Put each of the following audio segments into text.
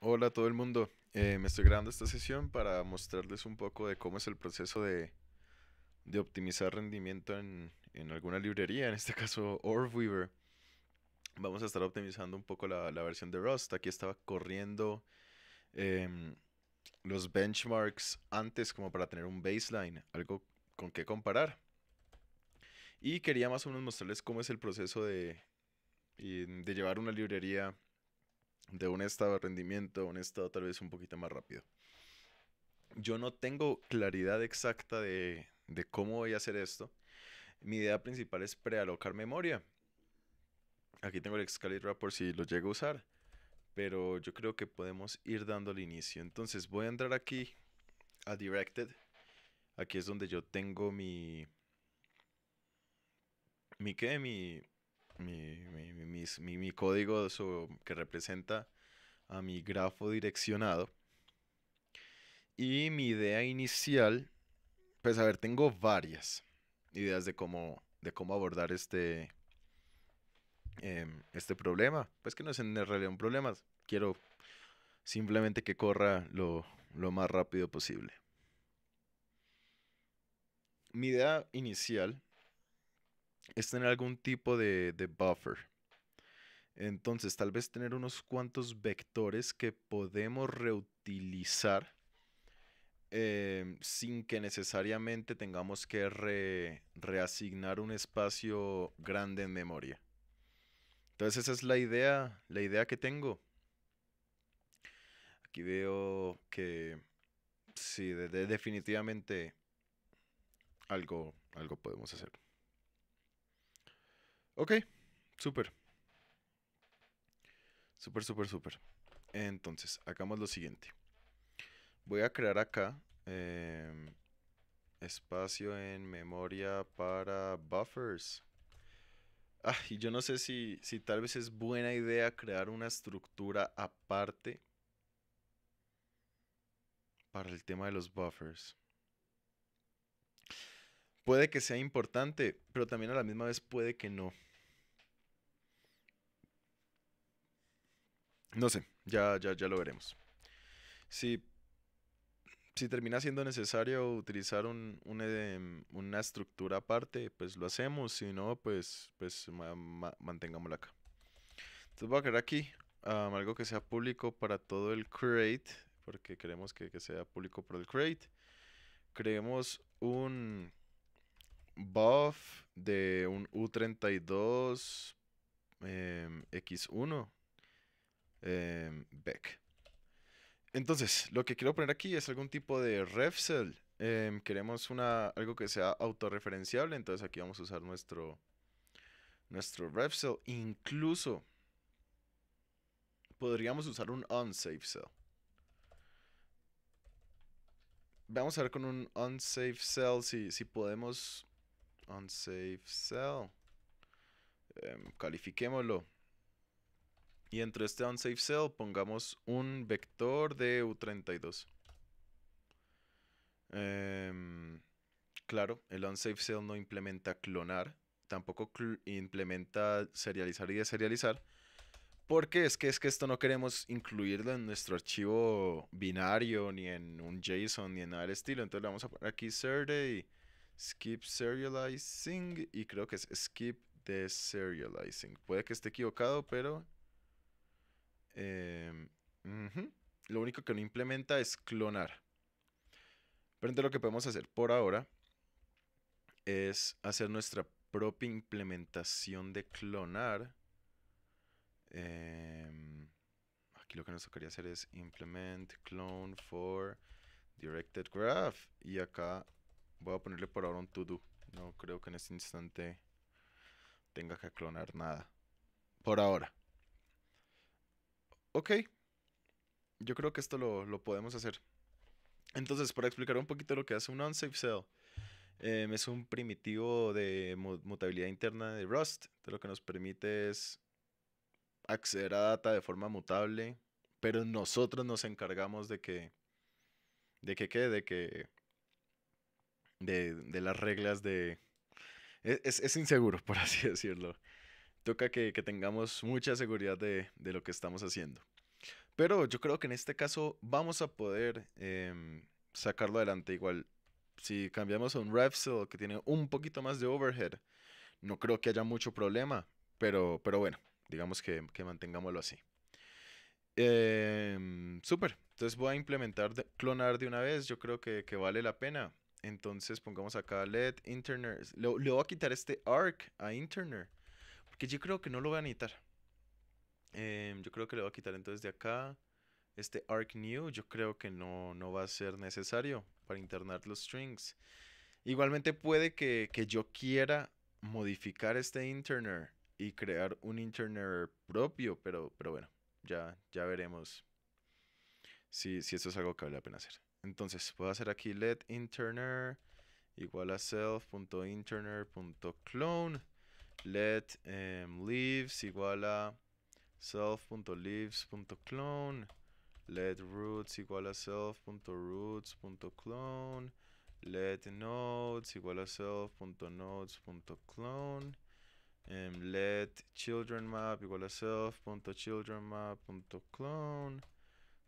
Hola a todo el mundo. Eh, me estoy grabando esta sesión para mostrarles un poco de cómo es el proceso de, de optimizar rendimiento en, en, alguna librería, en este caso Weaver. Vamos a estar optimizando un poco la, versión de Rust. Aquí estaba corriendo em, los benchmarks antes como para tener un baseline, algo con qué comparar. Y quería más o menos mostrarles cómo es el proceso de, de llevar una librería de un estado de rendimiento un estado tal vez un poquito más rápido. Yo no tengo claridad exacta de, cómo voy a hacer esto. Mi idea principal es prealocar memoria. Aquí tengo el Excalibur por si lo llego a usar. Pero yo creo que podemos ir dando el inicio. Entonces voy a entrar aquí a Directed. Aquí es donde yo tengo mi... ¿Mi qué? Mi, mi, mi, mi, código que representa a mi grafo direccionado. Y mi idea inicial, pues a ver, tengo varias ideas de cómo, de cómo abordar este, em, este problema. Pues que no es en realidad un problema, quiero simplemente que corra lo, lo más rápido posible. Mi idea inicial es tener algún tipo de, buffer. Entonces, tal vez tener unos cuantos vectores que podemos reutilizar em, sin que necesariamente tengamos que reasignar un espacio grande en memoria. Entonces, esa es la idea, la idea que tengo. Aquí veo que sí, definitivamente algo, algo podemos hacer. Ok, súper. Súper, súper, súper. Entonces, hagamos lo siguiente. Voy a crear acá em, espacio en memoria para buffers. Ah, y yo no sé si, si tal vez es buena idea crear una estructura aparte para el tema de los buffers. Puede que sea importante, pero también a la misma vez puede que no. No sé, ya, ya, lo veremos. Si, si termina siendo necesario utilizar un, em, una estructura aparte, pues lo hacemos. Si no, pues, pues mantengámosla acá. Entonces voy a crear aquí algo que sea público para todo el create, porque queremos que, sea público para el create. Creemos un buff de un U32 X1 Em, back Entonces, lo que quiero poner aquí es algún tipo de ref cell em, queremos una, algo que sea autorreferenciable, entonces aquí vamos a usar nuestro, nuestro cell Incluso podríamos usar un unsafe cell. Vamos a ver con un unsafe cell si, si podemos... Unsafe cell. Em, califiquémoslo y entre este unsafe cell pongamos un vector de U32. Em, claro, el unsafe cell no implementa clonar, tampoco implementa serializar y deserializar, porque es que es que esto no queremos incluirlo en nuestro archivo binario, ni en un JSON, ni en nada del estilo. Entonces le vamos a poner aquí survey, skip serializing, y creo que es skip deserializing. Puede que esté equivocado, pero Em, lo único que no implementa es clonar. Pero entonces lo que podemos hacer por ahora es hacer nuestra propia implementación de clonar. Em, aquí lo que nos tocaría hacer es implement clone for directed graph. Y acá voy a ponerle por ahora un to do. No creo que en este instante tenga que clonar nada. Por ahora. Ok, yo creo que esto lo, podemos hacer. Entonces, para explicar un poquito lo que hace un unsafe cell, em, es un primitivo de mutabilidad interna de Rust. lo que nos permite es acceder a data de forma mutable, pero nosotros nos encargamos de que. ¿De que qué? De que. De, las reglas de. E-, es, inseguro, por así decirlo. Toca que, tengamos mucha seguridad de lo que estamos haciendo. Pero yo creo que en este caso vamos a poder em, sacarlo adelante igual. Si cambiamos a un Revsel que tiene un poquito más de overhead, no creo que haya mucho problema. Pero, pero bueno, digamos que, que mantengámoslo así. super em, Súper. Entonces voy a implementar, clonar de una vez. Yo creo que, vale la pena. Entonces pongamos acá LED Interner. Le, le voy a quitar este arc a Interner. Porque yo creo que no lo voy a necesitar. Em, yo creo que le voy a quitar entonces de acá. Este arc new yo creo que no, va a ser necesario para internar los strings. Igualmente puede que, yo quiera modificar este interner y crear un interner propio, pero, pero bueno, ya, ya veremos si, si esto es algo que vale la pena hacer. Entonces, puedo hacer aquí let interner igual a self.interner.clone, let em, leaves igual a self.leaves.clone let roots igual a self.roots.clone let nodes igual a self.nodes.clone em, let children map igual a self.childrenmap.clone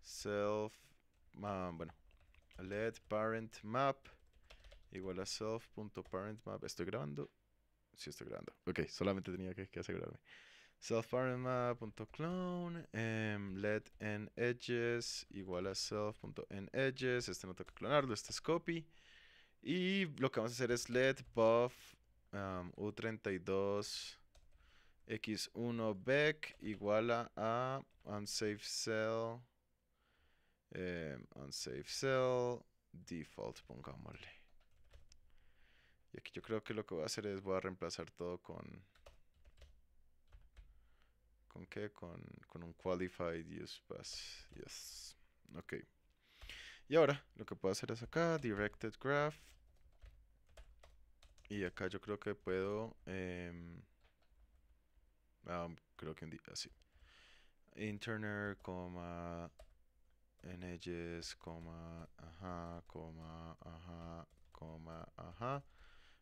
self bueno let parent map igual a self.parent map estoy grabando sí estoy grabando ok solamente tenía que, que asegurarme self eh, em let n edges igual a edges Este no toca clonarlo, este es copy. Y lo que vamos a hacer es let buff u32 x1 back igual a, unsafe cell em, unsafe cell default pongámosle y aquí yo creo que lo que voy a hacer es voy a reemplazar todo con ¿Con qué? Con, con un Qualified Use Pass. Yes. Ok. Y ahora lo que puedo hacer es acá, Directed Graph. Y acá yo creo que puedo... Em, ah, creo que así. Ah, Interner, coma, en edges, coma, ajá, coma, ajá, coma, ajá,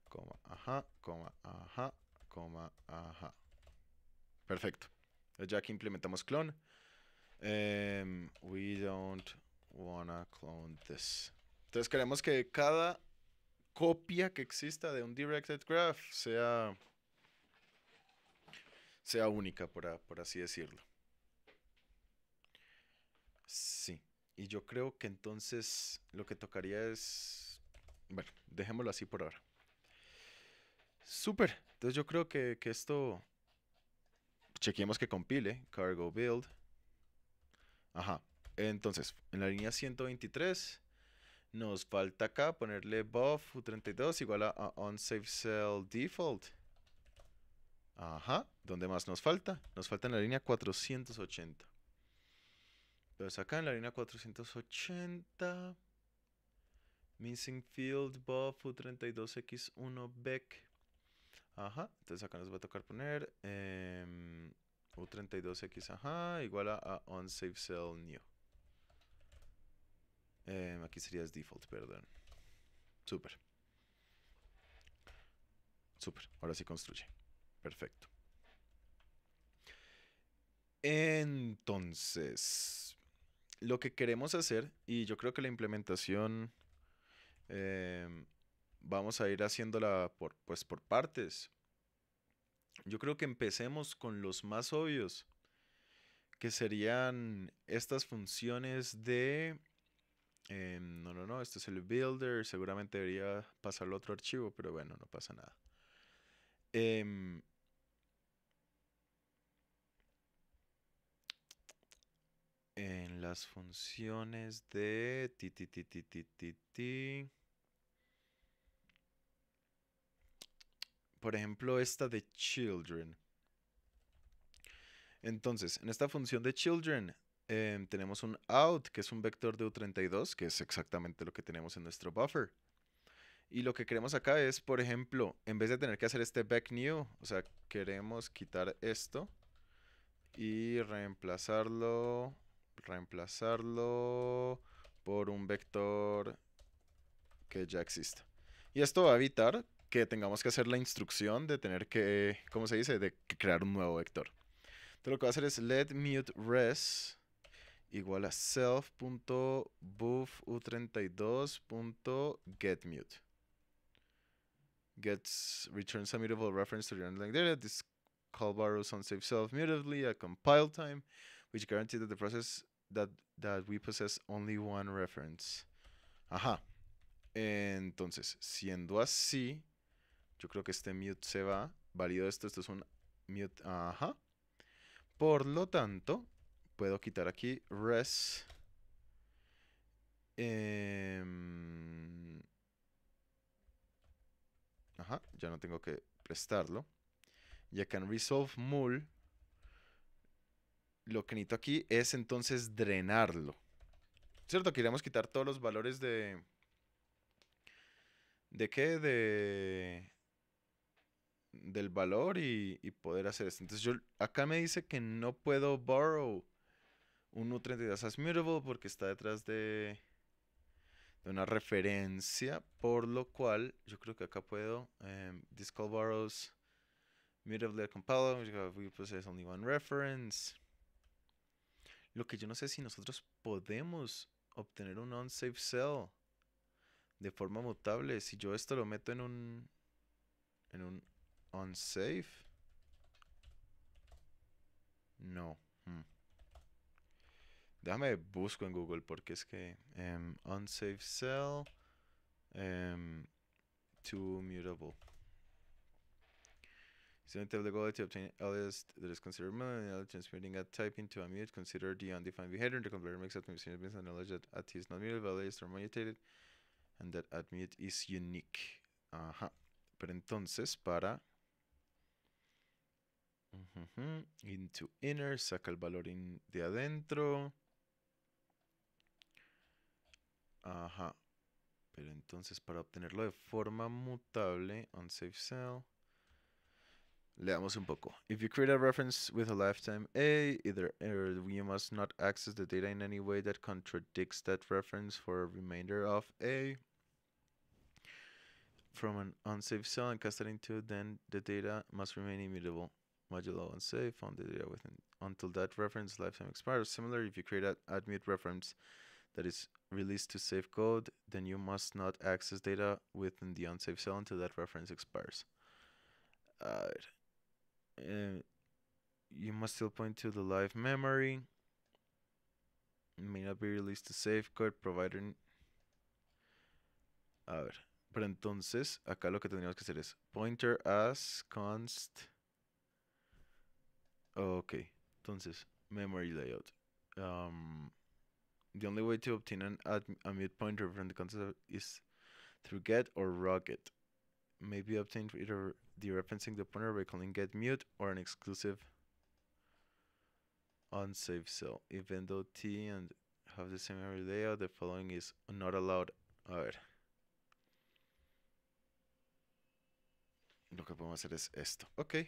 coma, ajá, coma, ajá, coma, ajá. Perfecto ya que implementamos clone. Em, we don't wanna clone this. Entonces queremos que cada copia que exista de un directed graph sea, sea única, por, así decirlo. Sí. Y yo creo que entonces lo que tocaría es... Bueno, dejémoslo así por ahora. Súper. Entonces yo creo que, que esto chequeemos que compile cargo build. Ajá. Entonces, en la línea 123 nos falta acá ponerle buff u32 igual a, unsave cell default. Ajá. ¿Dónde más nos falta? Nos falta en la línea 480. Entonces pues acá en la línea 480 missing field buff u32x1 back Ajá, entonces acá nos va a tocar poner em, U32X, ajá, igual a, a cell new. Em, aquí sería default, perdón. super super ahora sí construye. Perfecto. Entonces, lo que queremos hacer, y yo creo que la implementación em, vamos a ir haciéndola por, pues, por partes, yo creo que empecemos con los más obvios, que serían estas funciones de... Em, no, no, no, este es el builder, seguramente debería pasarlo a otro archivo, pero bueno, no pasa nada. Em, en las funciones de por ejemplo, esta de children. Entonces, en esta función de children em, tenemos un out, que es un vector de U32, que es exactamente lo que tenemos en nuestro buffer. Y lo que queremos acá es, por ejemplo, en vez de tener que hacer este back new, o sea, queremos quitar esto y reemplazarlo, reemplazarlo por un vector que ya existe. Y esto va a evitar que tengamos que hacer la instrucción de tener que, ¿cómo se dice?, de crear un nuevo vector. Entonces lo que va a hacer es let mute res igual a u 32getmute Gets returns a mutable reference to your underlying data. This call borrows unsafe self mutably at compile time, which guarantees that the process that, that we possess only one reference. Ajá. Entonces, siendo así, yo creo que este mute se va. Válido esto, esto es un mute. Ajá. Por lo tanto, puedo quitar aquí res. Em, ajá, ya no tengo que prestarlo. Ya can resolve mul. Lo que necesito aquí es entonces drenarlo. ¿Cierto? Queríamos quitar todos los valores de... ¿De qué? De del valor y, poder hacer esto. Entonces yo acá me dice que no puedo borrow un nutrient de as mutable porque está detrás de, de, una referencia, por lo cual yo creo que acá puedo Discall em, this borrows Mutable compiled, we pues, only one reference. Lo que yo no sé si nosotros podemos obtener un unsafe cell de forma mutable. Si yo esto lo meto en un en un Unsafe? No. Hmm. Déjame busco en Google porque es que um, unsafe cell um, to mutable. So instead of the goal to obtain alias that is considered millennial, transmitting a type into a mute, consider the undefined behavior, and the compiler makes up and knowledge that at is not mutable, is or mutated, and that at mute is unique. Ajá. Pero entonces, para uh mm-hmm. -huh. Into inner, saca el valor in de adentro. Ajá. Pero entonces para obtenerlo de forma mutable, on cell, leamos un poco. If you create a reference with a lifetime A, either you must not access the data in any way that contradicts that reference for a remainder of A from an unsafe cell and cast it into, then the data must remain immutable modulo unsafe on the data within until that reference lifetime expires. Similarly, if you create an admit reference that is released to safe code, then you must not access data within the unsafe cell until that reference expires. Uh, you must still point to the live memory. It may not be released to safe code provider. A ver, pero entonces acá lo que tendríamos que hacer es pointer as const Ok, entonces, memory layout. Um, the only way to obtain an a mute pointer from the console is through get or rocket. May be obtained either referencing the pointer by calling get mute or an exclusive unsafe cell. Even though T and have the same memory layout, the following is not allowed. A Lo que podemos hacer es esto. Ok.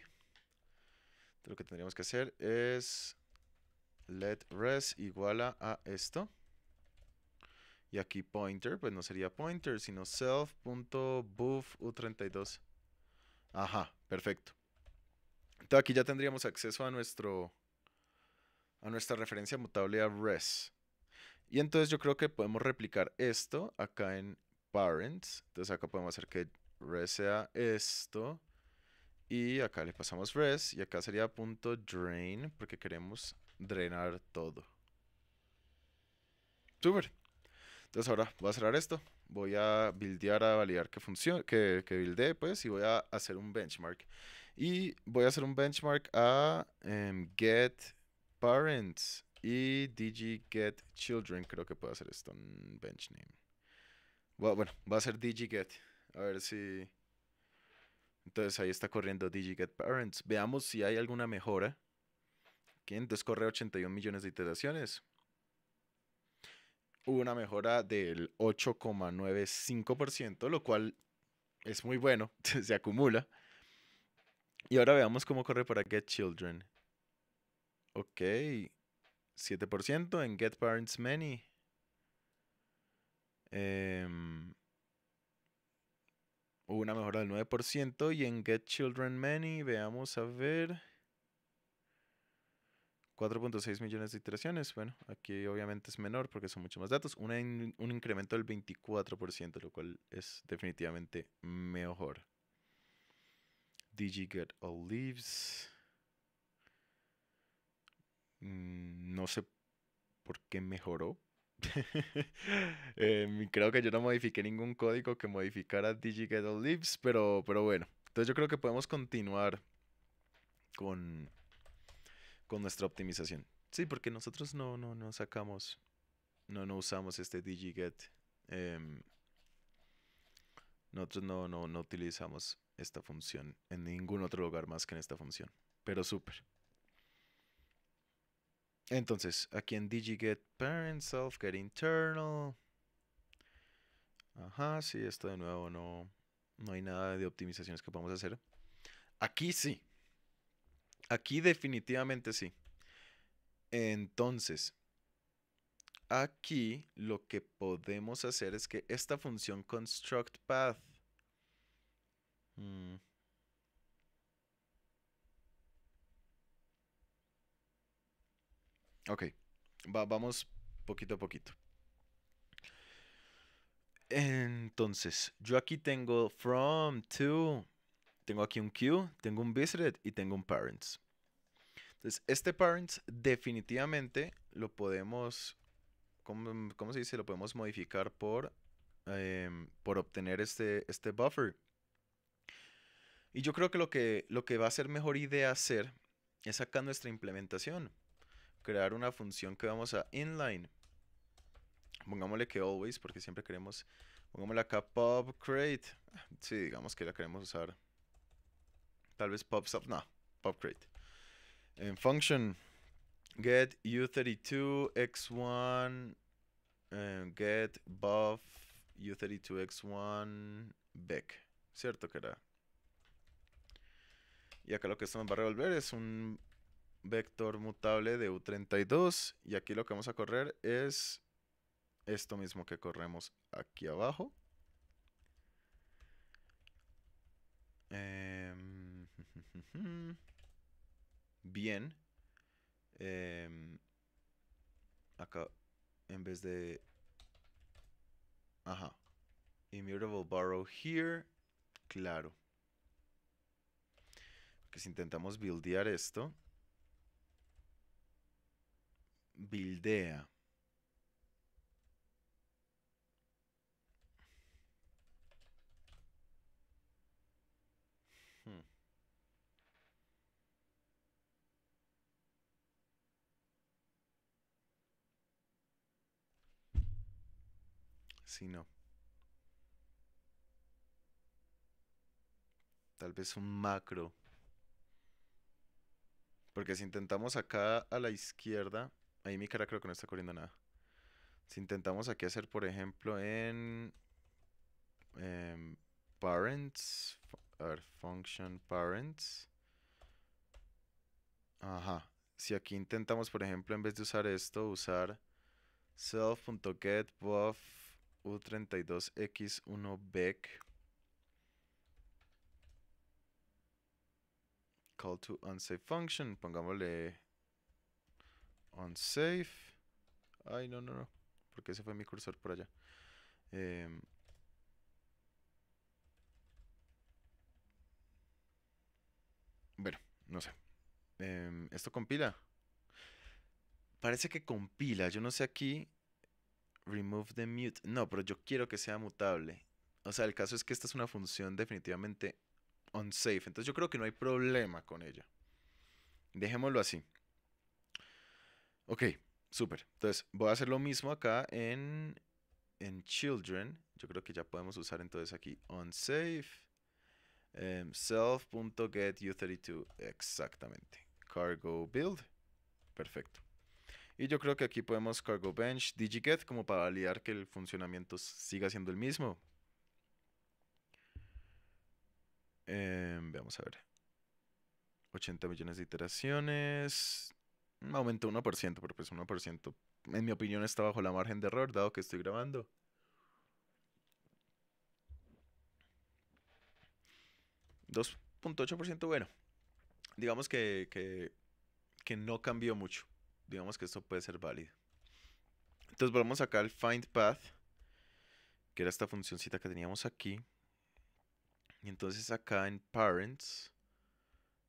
lo que tendríamos que hacer es let res igual a esto. Y aquí pointer, pues no sería pointer, sino self.buf u32. Ajá, perfecto. Entonces aquí ya tendríamos acceso a nuestro a nuestra referencia mutable a res. Y entonces yo creo que podemos replicar esto acá en parents. Entonces acá podemos hacer que res sea esto y acá le pasamos res y acá sería punto .drain porque queremos drenar todo. super Entonces ahora voy a cerrar esto. Voy a buildear a validar que funcione, que, que buildee, pues, y voy a hacer un benchmark. Y voy a hacer un benchmark a getParents. Em, get parents y dg get children. Creo que puedo hacer esto en bench name. Bueno, va a ser dg get. A ver si... Entonces ahí está corriendo DigiGetParents. Parents. Veamos si hay alguna mejora. Entonces corre 81 millones de iteraciones. Hubo una mejora del 8,95%, lo cual es muy bueno, se acumula. Y ahora veamos cómo corre para Get Children. Ok, 7% en Get Parents Many. Em, una mejora del 9% y en Get Children Many, veamos a ver. 4.6 millones de iteraciones. Bueno, aquí obviamente es menor porque son muchos más datos. un incremento del 24%, lo cual es definitivamente mejor. DG All Leaves. Mm, no sé por qué mejoró. Em, creo que yo no modifiqué ningún código que modificara Leaves, pero, pero bueno. Entonces yo creo que podemos continuar con, con nuestra optimización. Sí, porque nosotros no, no, no sacamos, no, no usamos este DigiGet. Eh, nosotros no, no, no utilizamos esta función en ningún otro lugar más que en esta función. Pero súper. Entonces, aquí en DigiGet Parent, self Ajá, sí, esto de nuevo no, no hay nada de optimizaciones que podamos hacer. Aquí sí. Aquí definitivamente sí. Entonces, aquí lo que podemos hacer es que esta función construct path. Mm. Ok, vamos poquito a poquito. Entonces, yo aquí tengo from, to, tengo aquí un queue, tengo un visited y tengo un parents. Entonces, este parents definitivamente lo podemos, ¿cómo, se dice? Lo podemos modificar por, em, por obtener este, este buffer. Y yo creo que lo, que lo que va a ser mejor idea hacer es acá nuestra implementación crear una función que vamos a inline. Pongámosle que always, porque siempre queremos... Pongámosle acá pub create. Sí, digamos que la queremos usar. Tal vez pop sub, no, pub create. En function, get u32 x1 eh, get buff u32 x1 back. ¿Cierto que era? Y acá lo que esto nos va a revolver es un vector mutable de U32 y aquí lo que vamos a correr es esto mismo que corremos aquí abajo. Em, bien. Em, acá, en vez de... Ajá. Immutable borrow here. Claro. Porque si intentamos buildear esto, Bildea. Hmm. no. Tal vez un macro. Porque si intentamos acá a la izquierda, Ahí mi cara creo que no está corriendo nada. Si intentamos aquí hacer, por ejemplo, en... Em, parents. function parents. Ajá. Si aquí intentamos, por ejemplo, en vez de usar esto, usar self.getBuff u 32 x 1 back call to unsafe function, pongámosle unsafe. Ay, no, no, no. Porque ese fue mi cursor por allá. Em, bueno, no sé. Em, esto compila. Parece que compila. Yo no sé aquí. Remove the mute. No, pero yo quiero que sea mutable. O sea, el caso es que esta es una función definitivamente unsafe. Entonces yo creo que no hay problema con ella. Dejémoslo así. Ok, súper. Entonces, voy a hacer lo mismo acá en, children. Yo creo que ya podemos usar entonces aquí unsafe. Em, self.getu32. Exactamente. Cargo build. Perfecto. Y yo creo que aquí podemos cargo bench digiget como para validar que el funcionamiento siga siendo el mismo. Em, veamos a ver. 80 millones de iteraciones. Aumentó 1%, pero pues 1% en mi opinión está bajo la margen de error, dado que estoy grabando. 2.8%, bueno, digamos que, no cambió mucho. Digamos que esto puede ser válido. Entonces volvemos acá al find path, que era esta funcióncita que teníamos aquí. Y entonces acá en parents,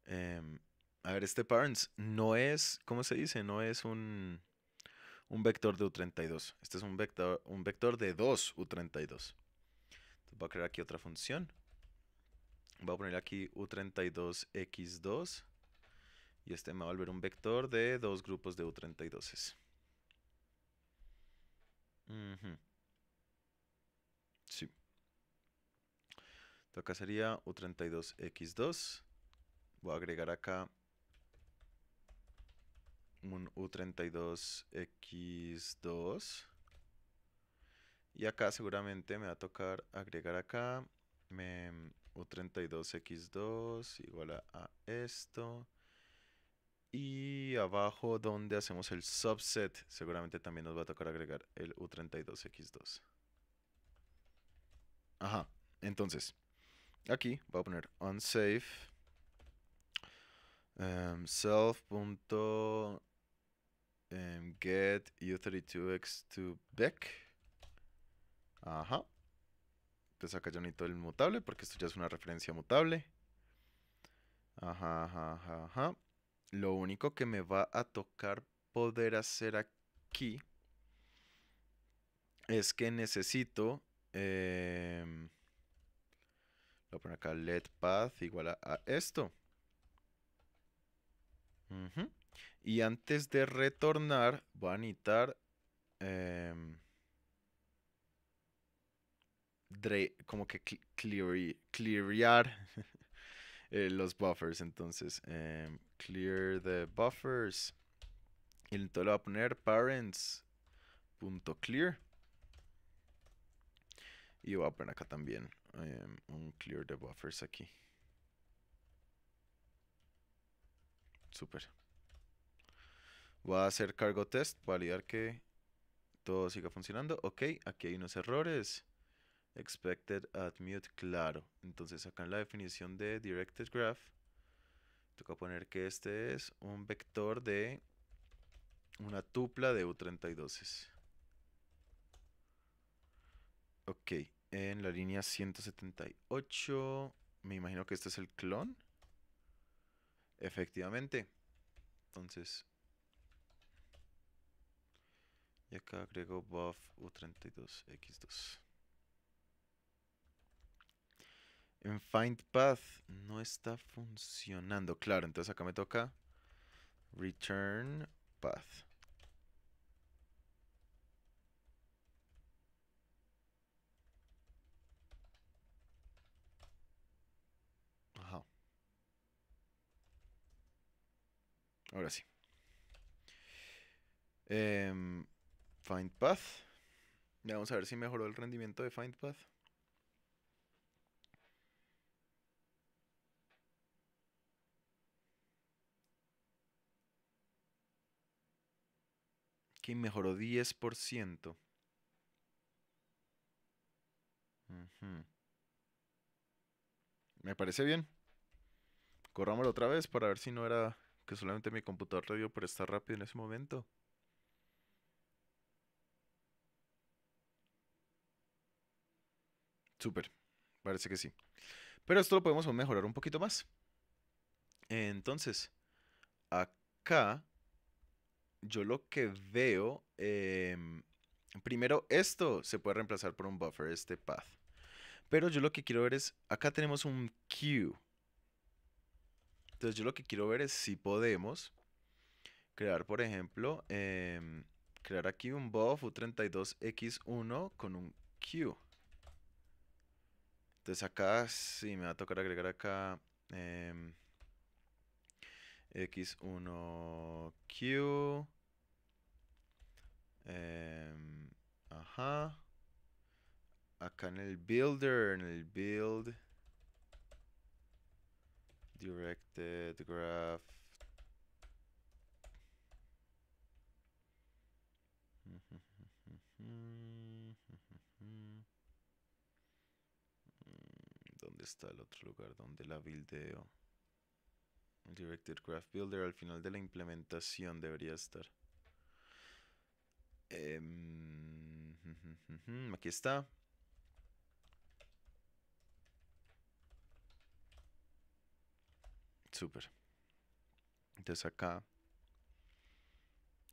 em, a ver, este Parents no es, ¿cómo se dice? No es un, vector de U32. Este es un vector, de 2 U32. Entonces voy a crear aquí otra función. Voy a poner aquí U32X2. Y este me va a volver un vector de dos grupos de U32s. Sí. Entonces acá sería U32X2. Voy a agregar acá un U32X2. Y acá seguramente me va a tocar agregar acá U32X2 igual a, esto. Y abajo donde hacemos el subset, seguramente también nos va a tocar agregar el U32X2. Ajá, entonces, aquí voy a poner unsafe em, self. Em, get u32x2 back. Ajá. Entonces acá yo necesito el mutable porque esto ya es una referencia mutable. Ajá, ajá, ajá, ajá. Lo único que me va a tocar poder hacer aquí es que necesito... Eh, voy a poner acá Let path igual a, esto. Ajá y antes de retornar, voy a necesitar... Em, como que clear, eh, los buffers. Entonces, em, clear the buffers. Y entonces le voy a poner parents.clear. Y voy a poner acá también em, un clear the buffers aquí. Super. Voy a hacer cargo test, validar que todo siga funcionando. Ok, aquí hay unos errores. Expected at mute, claro. Entonces acá en la definición de directed graph, toca poner que este es un vector de una tupla de U32. Ok, en la línea 178, me imagino que este es el clon. Efectivamente. Entonces, y acá agrego buff u32x2. En find path no está funcionando. Claro, entonces acá me toca return path. Ajá. Ahora sí. Eh, Find Path. vamos a ver si mejoró el rendimiento de FindPath Path. Que mejoró 10%. Me parece bien. Corramos otra vez para ver si no era que solamente mi computador le dio por estar rápido en ese momento. Súper, parece que sí. Pero esto lo podemos mejorar un poquito más. Entonces, acá yo lo que veo, em, primero esto se puede reemplazar por un buffer, este path. Pero yo lo que quiero ver es, acá tenemos un queue. Entonces yo lo que quiero ver es si podemos crear, por ejemplo, em, crear aquí un buff u32x1 con un queue. Entonces acá sí me va a tocar agregar acá X1Q. Em, em, ajá. Acá en el builder, en el build. Directed graph. está el otro lugar donde la buildeo? Directed Graph Builder al final de la implementación debería estar. Em, aquí está. Super. Entonces acá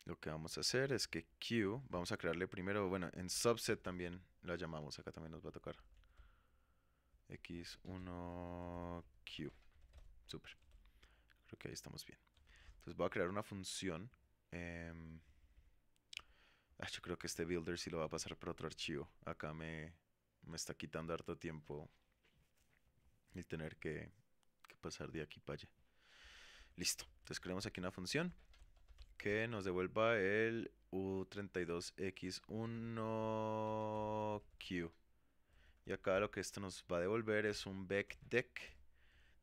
lo que vamos a hacer es que Q, vamos a crearle primero, bueno, en subset también la llamamos, acá también nos va a tocar. X1Q. super, Creo que ahí estamos bien. Entonces voy a crear una función. Em, yo creo que este builder sí lo va a pasar por otro archivo. Acá me, me está quitando harto tiempo el tener que, que pasar de aquí para allá. Listo. Entonces creamos aquí una función que nos devuelva el U32X1Q. Y acá lo que esto nos va a devolver es un back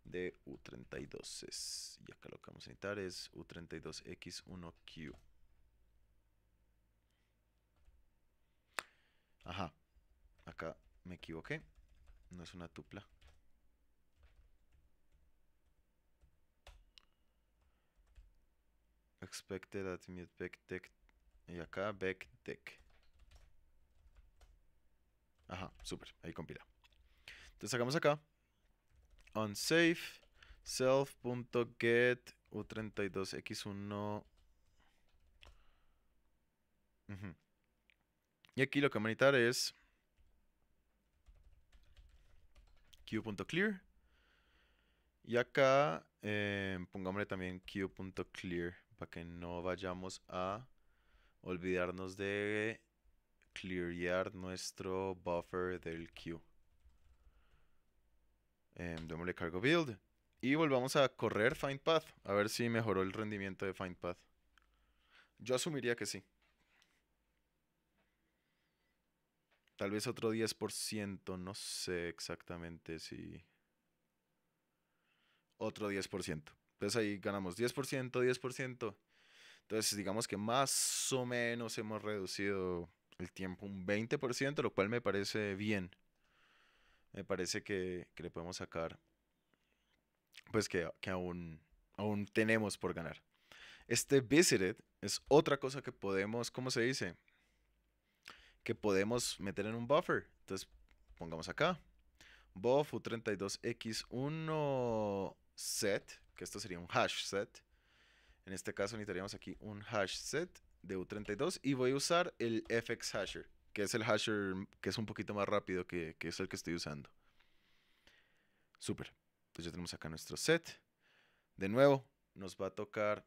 de U32. s y acá lo que vamos a necesitar es U32X1Q. Ajá, acá me equivoqué. No es una tupla. Expected at mute back deck. Y acá back deck. Ajá, súper, ahí compila. Entonces sacamos acá unsafe self.get u32x1 y aquí lo que vamos a necesitar es q.clear y acá em, pongámosle también q.clear para que no vayamos a olvidarnos de Clear nuestro buffer del queue. Em, démosle cargo build. Y volvamos a correr find path. A ver si mejoró el rendimiento de find path. Yo asumiría que sí. Tal vez otro 10%. No sé exactamente si... Otro 10%. Entonces ahí ganamos 10%, 10%. Entonces digamos que más o menos hemos reducido el tiempo un 20%, lo cual me parece bien. Me parece que, le podemos sacar, pues que, aún, aún tenemos por ganar. Este visited es otra cosa que podemos, ¿cómo se dice? Que podemos meter en un buffer. Entonces, pongamos acá. Buff 32 x 1 set, que esto sería un hash set. En este caso necesitaríamos aquí un hash set de U32 y voy a usar el FX Hasher, que es el hasher que es un poquito más rápido que, es el que estoy usando. Super Entonces ya tenemos acá nuestro set. De nuevo, nos va a tocar...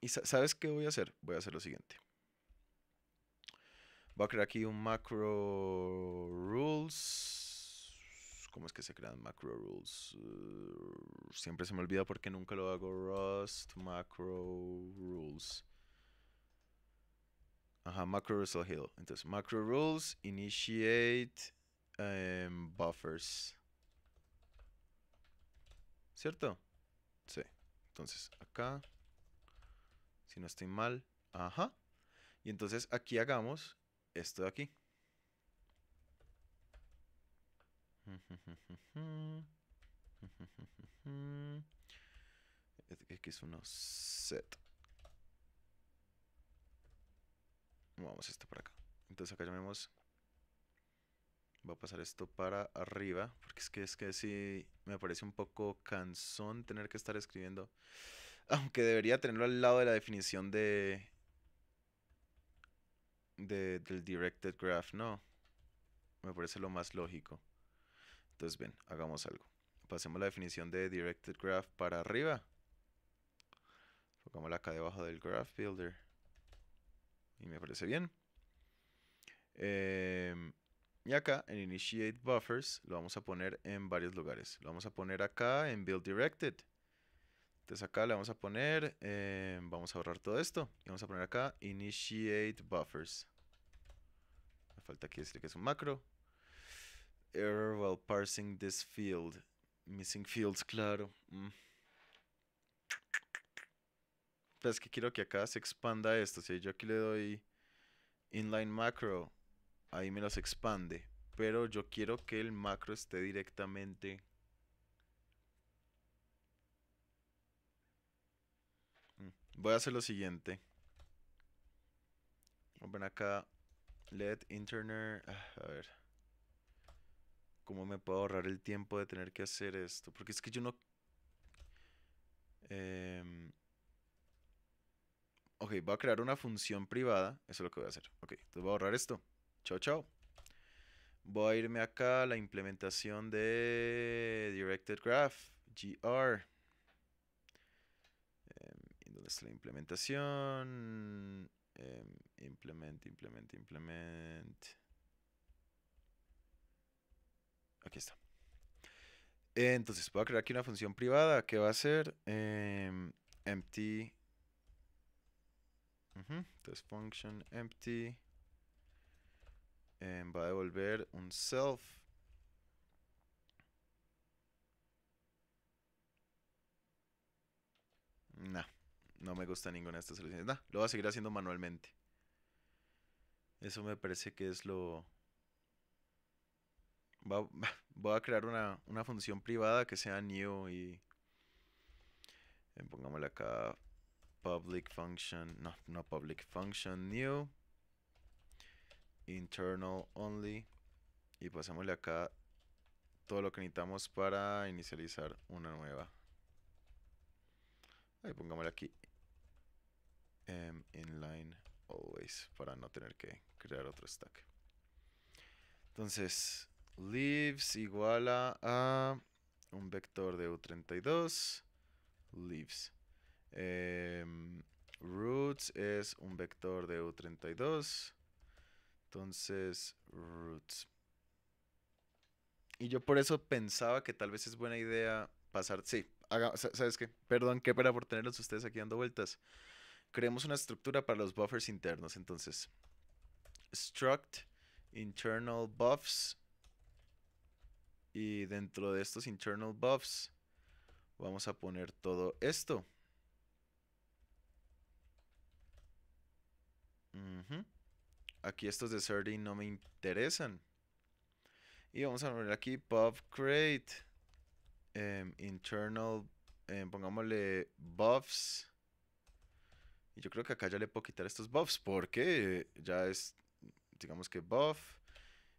¿Y sabes qué voy a hacer? Voy a hacer lo siguiente. Voy a crear aquí un macro rules cómo es que se crean macro rules. Eh, siempre se me olvida porque nunca lo hago. Rust macro rules. Ajá, macro rules hill. Entonces, macro rules, initiate em, buffers. ¿Cierto? Sí. Entonces, acá, si no estoy mal, ajá. Y entonces aquí hagamos esto de aquí. X1 set. Vamos esto para acá. Entonces acá llamemos. Voy a pasar esto para arriba. Porque es que es que si me parece un poco cansón tener que estar escribiendo. Aunque debería tenerlo al lado de la definición de. de del directed graph, ¿no? Me parece lo más lógico. Entonces, ven, hagamos algo. Pasemos la definición de directed graph para arriba. Pongámosla acá debajo del graph builder. Y me parece bien. Em, y acá en initiate buffers lo vamos a poner en varios lugares. Lo vamos a poner acá en build directed. Entonces acá le vamos a poner, em, vamos a ahorrar todo esto. Y vamos a poner acá initiate buffers. Me falta aquí decirle que es un macro error while parsing this field. Missing fields, claro. Mm. es que quiero que acá se expanda esto. Si yo aquí le doy inline macro, ahí me los expande. Pero yo quiero que el macro esté directamente... Mm. Voy a hacer lo siguiente. Ven acá. Let interner... Ah, a ver. ¿Cómo me puedo ahorrar el tiempo de tener que hacer esto? Porque es que yo no... Em, ok, voy a crear una función privada. Eso es lo que voy a hacer. Ok, entonces voy a ahorrar esto. Chao, chao. Voy a irme acá a la implementación de Directed Graph, GR. Em, ¿Dónde está la implementación? Em, implement, implement, implement. Aquí está. Entonces, voy a crear aquí una función privada que va a ser em, empty. Entonces, function empty. Em, va a devolver un self. No no me gusta ninguna de estas soluciones. No, lo voy a seguir haciendo manualmente. Eso me parece que es lo, voy a crear una, función privada que sea new y eh, pongámosle acá public function, no, no public function new internal only y pasémosle acá todo lo que necesitamos para inicializar una nueva. Ahí pongámosle aquí em, inline always para no tener que crear otro stack. Entonces, Leaves igual a un vector de U32. Leaves. Em, roots es un vector de U32. Entonces, roots. Y yo por eso pensaba que tal vez es buena idea pasar. Sí, ¿sabes qué? Perdón, ¿qué para por tenerlos ustedes aquí dando vueltas. Creemos una estructura para los buffers internos. Entonces, struct internal buffs y dentro de estos internal buffs vamos a poner todo esto. Aquí estos de Sardine no me interesan. Y vamos a poner aquí buff create. Em, internal. Em, pongámosle buffs. Y yo creo que acá ya le puedo quitar estos buffs porque ya es, digamos que buff.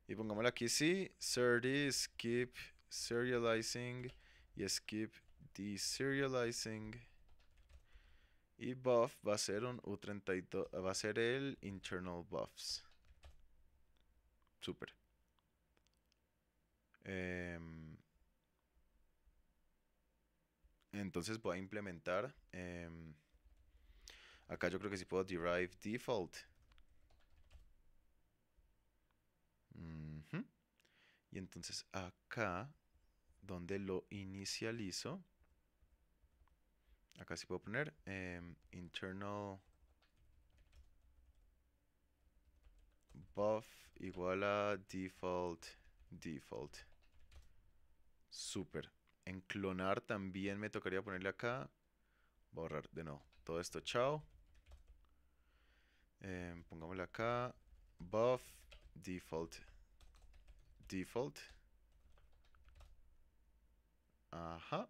Y pongámoslo aquí, sí, 30, skip serializing y skip deserializing. Y buff va a ser un U32, va a ser el internal buffs. Super. Em, entonces voy a implementar. Em, acá yo creo que sí puedo derive default. Y entonces acá, donde lo inicializo, acá sí puedo poner em, internal buff igual a default default. Super En clonar también me tocaría ponerle acá. Borrar de nuevo. Todo esto, chao. Em, pongámosle acá. Buff default default ajá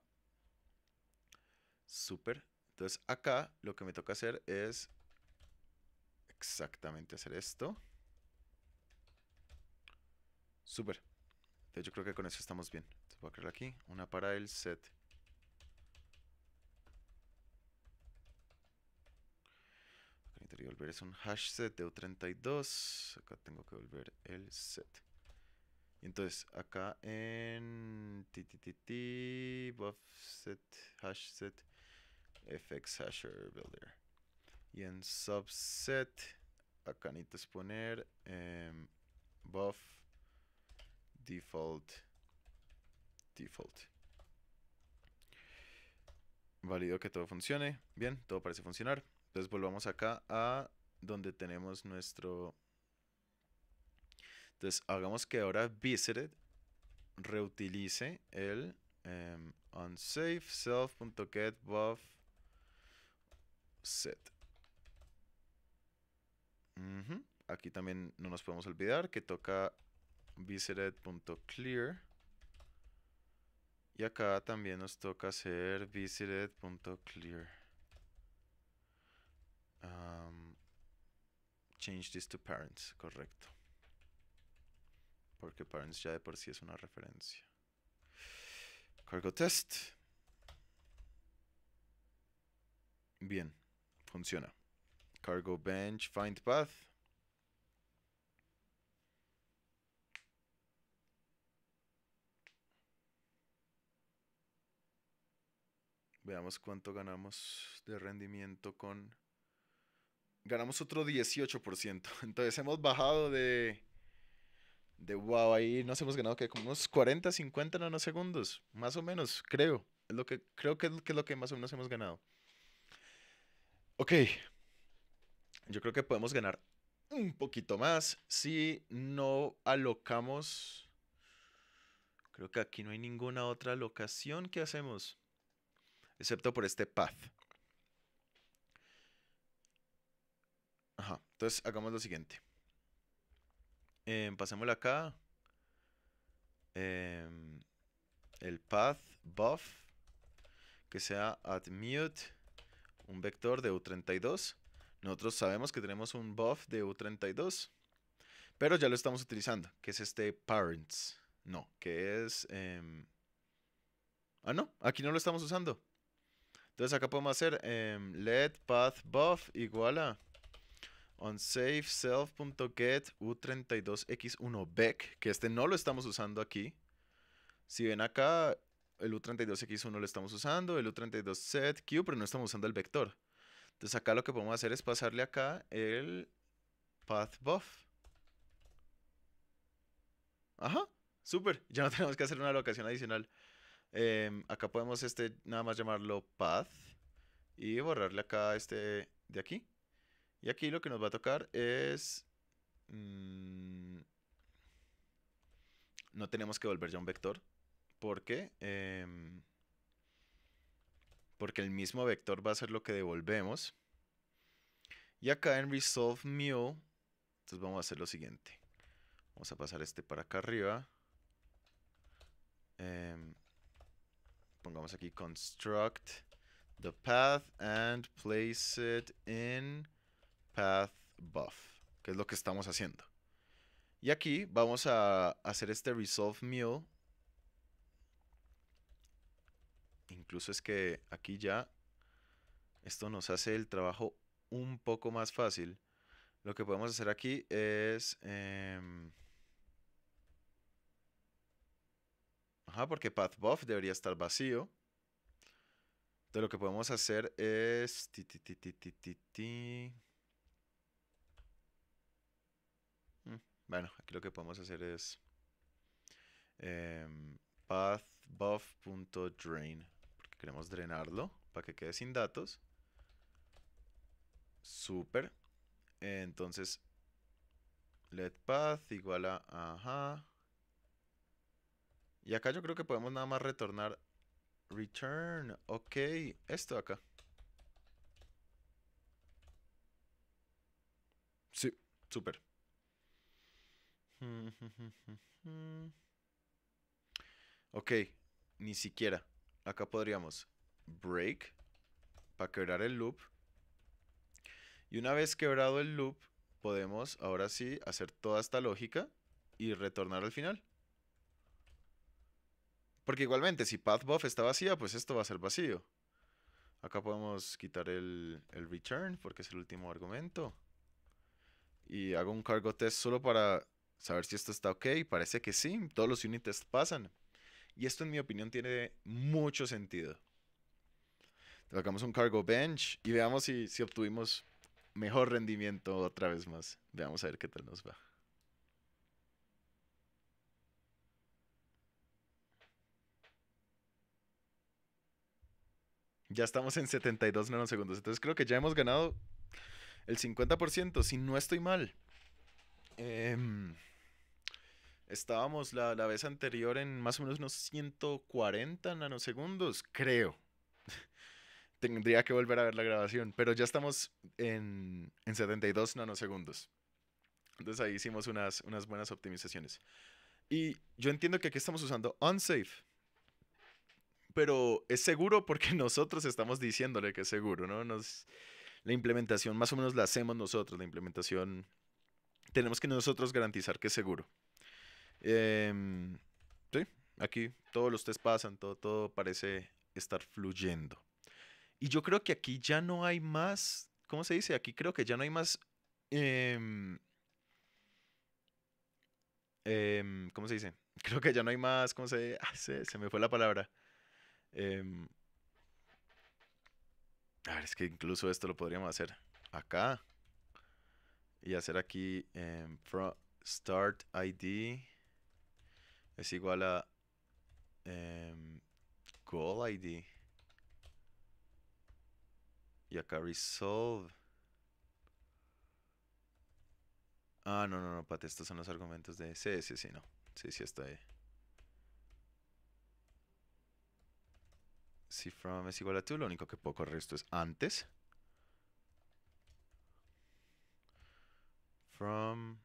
super entonces acá lo que me toca hacer es exactamente hacer esto super entonces yo creo que con eso estamos bien voy a crear aquí una para el set volver es un hash set de U32. Acá tengo que volver el set. Y entonces acá en tttt buff set hash set fx hasher builder. Y en subset acá necesito poner eh, buff default default. Valido que todo funcione. Bien, todo parece funcionar. Entonces volvamos acá a donde tenemos nuestro... Entonces hagamos que ahora visited reutilice el um, unsafe self.getBuffSet. set. Aquí también no nos podemos olvidar que toca visited.clear. Y acá también nos toca hacer visited.clear. Um, change this to parents, correcto. Porque parents ya de por sí es una referencia. Cargo test. Bien, funciona. Cargo bench, find path. Veamos cuánto ganamos de rendimiento con ganamos otro 18%. Entonces hemos bajado de. De wow, ahí nos hemos ganado que como unos 40, 50 nanosegundos, más o menos, creo. Es lo que, creo que es, lo que más o menos hemos ganado. Ok. Yo creo que podemos ganar un poquito más si no alocamos. Creo que aquí no hay ninguna otra locación que hacemos. Excepto por este path. Entonces, hagamos lo siguiente. Eh, acá. Em, el path buff. Que sea mute Un vector de U32. Nosotros sabemos que tenemos un buff de U32. Pero ya lo estamos utilizando. Que es este parents. No, que es... Em, ah, no. Aquí no lo estamos usando. Entonces acá podemos hacer let path buff igual a get u32x1bec, que este no lo estamos usando aquí. Si ven acá, el u32x1 lo estamos usando, el u32setq, pero no estamos usando el vector. Entonces acá lo que podemos hacer es pasarle acá el path Ajá, super, Ya no tenemos que hacer una locación adicional. Em, acá podemos este nada más llamarlo path y borrarle acá este de aquí. Y aquí lo que nos va a tocar es... Mm, no tenemos que volver ya un vector. Porque... Em, porque el mismo vector va a ser lo que devolvemos. Y acá en resolve mu, entonces vamos a hacer lo siguiente. Vamos a pasar este para acá arriba. Em, pongamos aquí construct the path and place it in path buff, que es lo que estamos haciendo. Y aquí vamos a hacer este resolve mule. Incluso es que aquí ya esto nos hace el trabajo un poco más fácil. Lo que podemos hacer aquí es... Em, ajá, porque path buff debería estar vacío. Entonces lo que podemos hacer es... Ti, ti, ti, Bueno, aquí lo que podemos hacer es pathbuff.drain. Em, path porque queremos drenarlo para que quede sin datos. Super. entonces, let path igual a ajá. Y acá yo creo que podemos nada más retornar return, ok, esto acá. Sí, super. Ok, ni siquiera. Acá podríamos break para quebrar el loop. Y una vez quebrado el loop, podemos ahora sí hacer toda esta lógica y retornar al final. Porque igualmente, si pathBuff está vacía, pues esto va a ser vacío. Acá podemos quitar el, el return porque es el último argumento. Y hago un cargo test solo para saber si esto está ok. Parece que sí, todos los unit tests pasan. Y esto, en mi opinión, tiene mucho sentido. Tocamos un cargo bench y veamos si, si obtuvimos mejor rendimiento otra vez más. Veamos a ver qué tal nos va. Ya estamos en 72 nanosegundos. Entonces creo que ya hemos ganado el 50%, si no estoy mal. Em, estábamos la, la, vez anterior en más o menos unos 140 nanosegundos, creo. Tendría que volver a ver la grabación, pero ya estamos en, en 72 nanosegundos. Entonces ahí hicimos unas, unas buenas optimizaciones. Y yo entiendo que aquí estamos usando unsafe, pero es seguro porque nosotros estamos diciéndole que es seguro, ¿no? Nos, la implementación más o menos la hacemos nosotros, la implementación tenemos que nosotros garantizar que es seguro. Em, sí, aquí todos los test pasan, todo, todo parece estar fluyendo. Y yo creo que aquí ya no hay más, ¿cómo se dice? Aquí creo que ya no hay más... Em, em, ¿Cómo se dice? Creo que ya no hay más, ¿cómo se ah, se, se, me fue la palabra. a ver, es que incluso esto lo podríamos hacer acá y hacer aquí em, start ID es igual a em, call ID y acá resolve ah no no no pate estos son los argumentos de sí, sí sí no sí sí está ahí si from es igual a to lo único que puedo correr esto es antes No,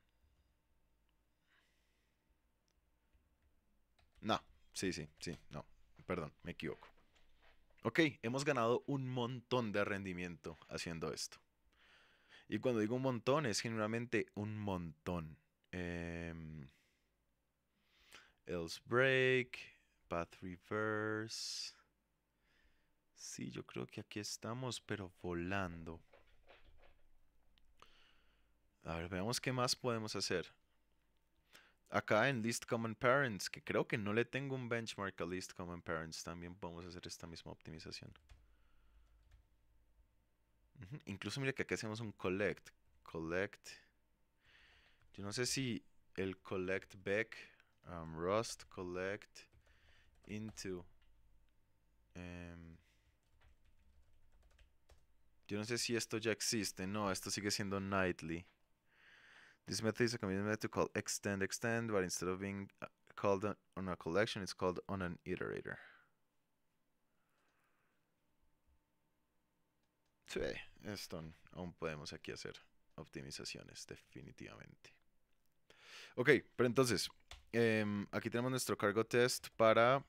sí, sí, sí, no. Perdón, me equivoco. Ok, hemos ganado un montón de rendimiento haciendo esto. Y cuando digo un montón, es generalmente un montón. Eh, else break, path reverse. Sí, yo creo que aquí estamos, pero volando. A ver, veamos qué más podemos hacer. Acá en List Common Parents, que creo que no le tengo un benchmark a List Common Parents, también podemos hacer esta misma optimización. Incluso mira que aquí hacemos un collect. Collect. Yo no sé si el collect back, um, rust, collect into. Em, yo no sé si esto ya existe. No, esto sigue siendo nightly. This method is a convenient method called extend extend, but instead of being uh, called on a collection, it's called on an iterator. Sí, esto aún podemos aquí hacer optimizaciones, definitivamente. Ok, pero entonces, em, aquí tenemos nuestro cargo test para,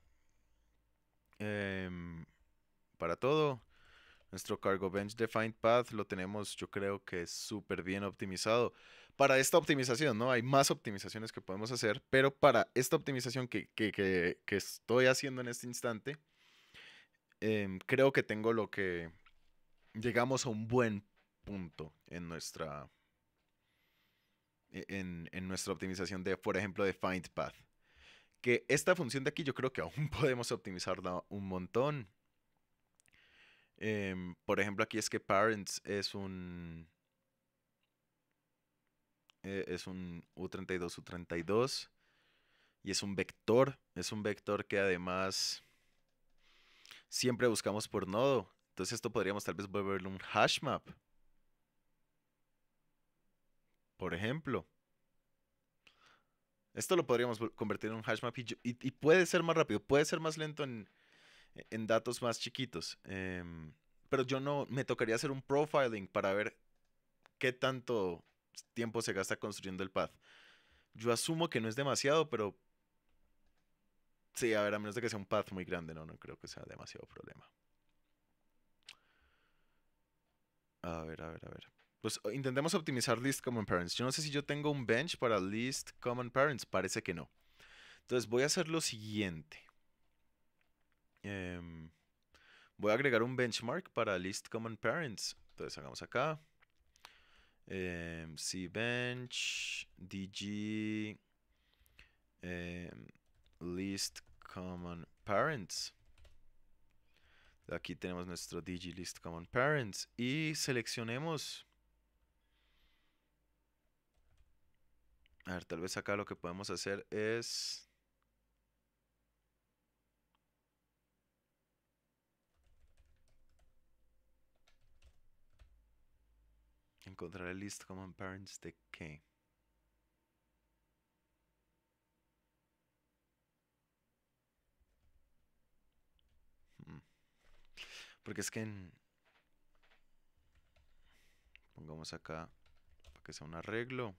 em, para todo. Nuestro cargo bench defined path lo tenemos, yo creo que súper bien optimizado para esta optimización, ¿no? Hay más optimizaciones que podemos hacer, pero para esta optimización que, estoy haciendo en este instante, em, creo que tengo lo que... Llegamos a un buen punto en nuestra... E-, en, nuestra optimización de, por ejemplo, de Find Path. Que esta función de aquí yo creo que aún podemos optimizarla un montón. Em, por ejemplo, aquí es que parents es un eh, es un U32, U32 y es un vector, es un vector que además siempre buscamos por nodo. Entonces esto podríamos tal vez volverlo un hash map. Por ejemplo. Esto lo podríamos convertir en un hash map y, puede ser más rápido, puede ser más lento en, datos más chiquitos. Em, pero yo no, me tocaría hacer un profiling para ver qué tanto tiempo se gasta construyendo el path. Yo asumo que no es demasiado, pero sí, a ver, a menos de que sea un path muy grande, no, no creo que sea demasiado problema. A ver, a ver, a ver. Pues intentemos optimizar list common parents. Yo no sé si yo tengo un bench para list common parents, parece que no. Entonces voy a hacer lo siguiente. Em, voy a agregar un benchmark para list common parents. Entonces hagamos acá eh, em, bench dg, em, list common parents. Aquí tenemos nuestro dg list common parents y seleccionemos. A ver, tal vez acá lo que podemos hacer es Encontrar el list common parents de qué. Hmm. Porque es que en... Pongamos acá, para que sea un arreglo.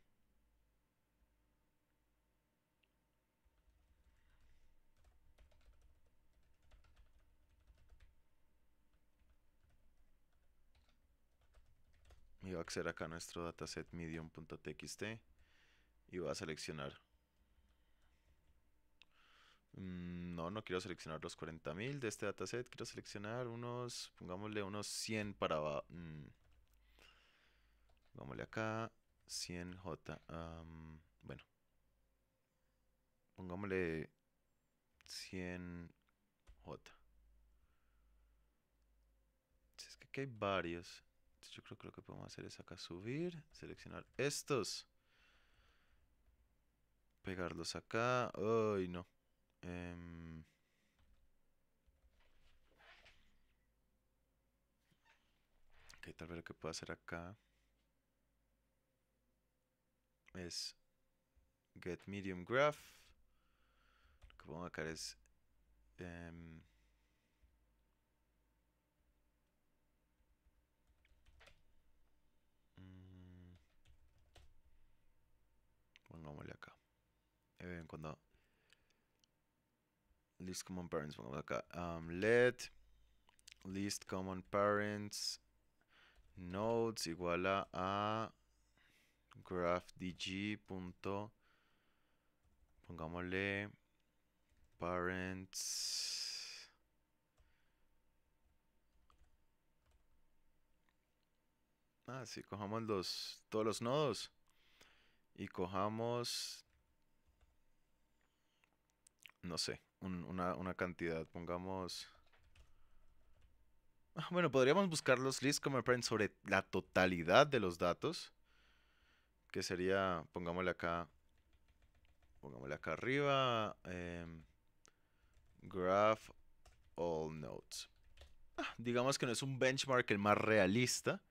y va a acceder acá a nuestro dataset medium.txt y va a seleccionar mm, no, no quiero seleccionar los 40.000 de este dataset, quiero seleccionar unos, pongámosle unos 100 para abajo. Mm, pongámosle acá 100J. bueno, pongámosle 100J. es que aquí hay varios yo creo que lo que podemos hacer es acá subir, seleccionar estos. Pegarlos acá. Ay, no. Em, ok, tal vez lo que puedo hacer acá es get medium graph. Lo que pongo acá es em, pongámosle acá. Eh, cuando list common parents, Pongámosle acá. Um, let list common parents nodes igual a, a graphdg. Pongámosle parents ah sí cojamos los todos los nodos y cojamos, no sé, una, cantidad, pongamos... Ah, bueno, podríamos buscar los lists como sobre la totalidad de los datos. Que sería, pongámosle acá, pongámosle acá arriba, em, graph all nodes. Ah, digamos que no es un benchmark el más realista,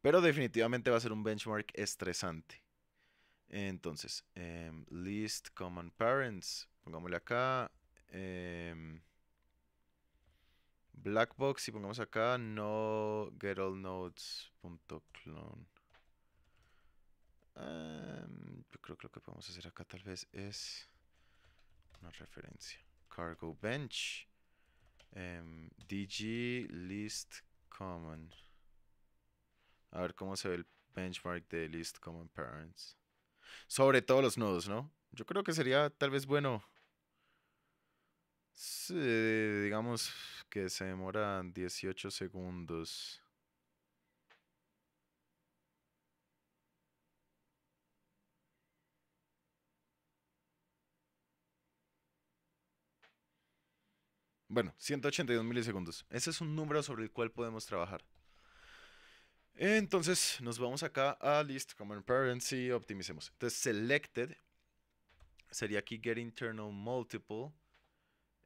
pero definitivamente va a ser un benchmark estresante. Entonces, em, list common parents, pongámosle acá. Em, black box y pongamos acá no get all nodes.clone. Em, yo creo que lo que podemos hacer acá tal vez es una referencia. Cargo bench. DG list common. A ver cómo se ve el benchmark de list common parents sobre todos los nodos, ¿no? Yo creo que sería tal vez bueno, eh, digamos que se demoran 18 segundos. Bueno, 182 milisegundos. Ese es un número sobre el cual podemos trabajar. Entonces nos vamos acá a list, common y optimicemos. Entonces selected sería aquí get internal multiple.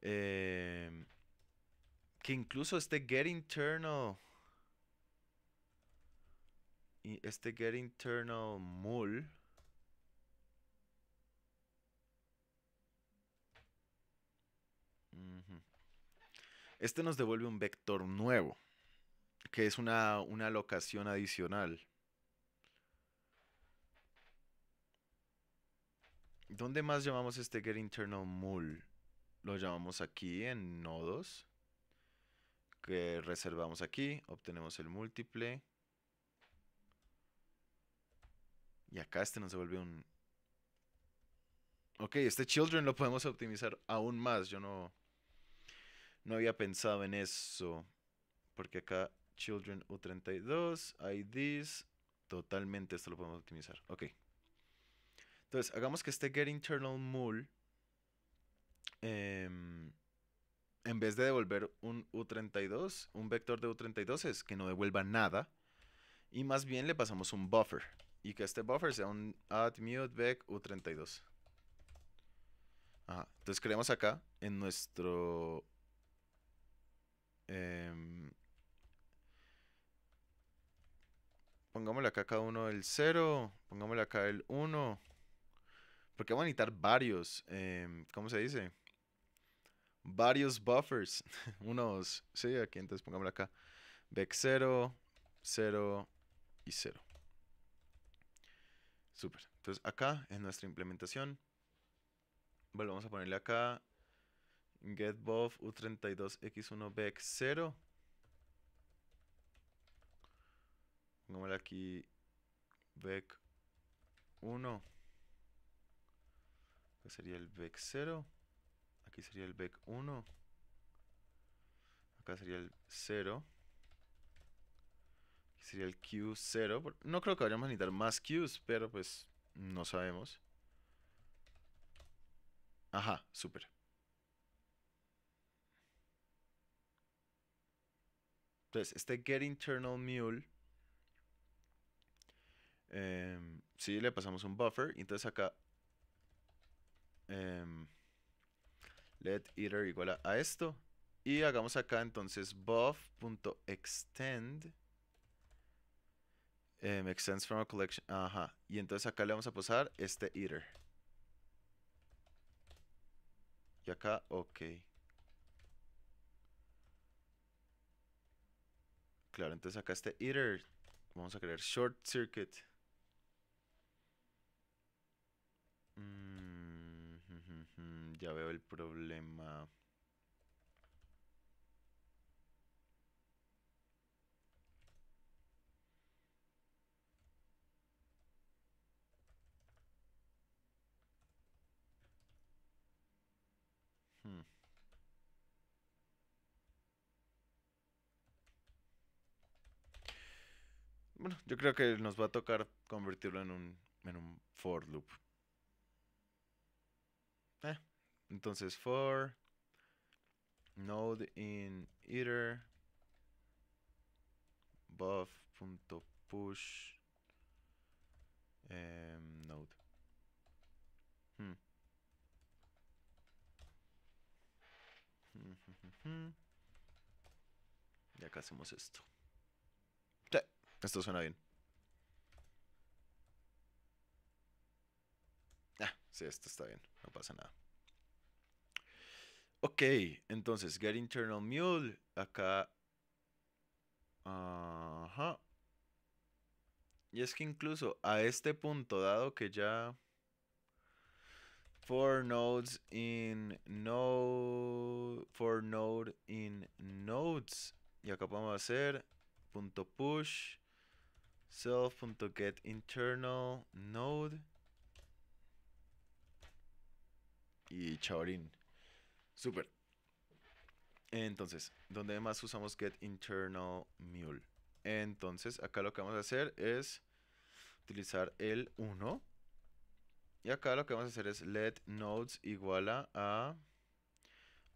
Em, que incluso este get internal este get internal mul este nos devuelve un vector nuevo que es una, una locación adicional. ¿Dónde más llamamos este get internal mul? Lo llamamos aquí en nodos. Que reservamos aquí. Obtenemos el múltiple. Y acá este nos vuelve un... Ok, este children lo podemos optimizar aún más. Yo no... No había pensado en eso. Porque acá Children U32, IDs. Totalmente esto lo podemos optimizar. Ok. Entonces, hagamos que este get internal mul. Em, en vez de devolver un U32, un vector de U32 es que no devuelva nada. Y más bien le pasamos un buffer. Y que este buffer sea un add mute vec U32. Entonces creamos acá en nuestro em, Pongámosle acá cada uno el 0. Pongámosle acá el 1. Porque vamos a necesitar varios. Em, ¿Cómo se dice? Varios buffers. Unos. Sí, aquí entonces pongámosle acá. vec 0, 0 y 0. Súper. Entonces acá en nuestra implementación. Bueno, vamos a ponerle acá. Get U32X1 vec 0. Pongámosle aquí vec 1, que sería el vec 0. Aquí sería el vec 1. Acá sería el 0. Aquí sería el Q0. No creo que vayamos a necesitar más Qs, pero pues no sabemos. Ajá, super. Entonces, este get internal mule Em, si le pasamos un buffer. entonces acá. Em, let iter igual a, esto. Y hagamos acá entonces buff.extend. Em, extends from a collection. Ajá. Y entonces acá le vamos a pasar este iter. Y acá, ok. Claro, entonces acá este iter. Vamos a crear short circuit. Ya veo el problema. Hmm. Bueno, yo creo que nos va a tocar convertirlo en un, en un for loop. Entonces, for node in iter buff.push em, node. Hmm. Y acá hacemos esto. esto suena bien. Ah, sí, esto está bien. No pasa nada. Ok, entonces, get internal mule. Acá. Ajá. Y es que incluso a este punto, dado que ya. For nodes in node. For node in nodes. Y acá podemos hacer. Punto push. Self.get internal node. Y chaurín super Entonces, donde más usamos get internal mule. Entonces, acá lo que vamos a hacer es utilizar el 1. Y acá lo que vamos a hacer es let nodes igual a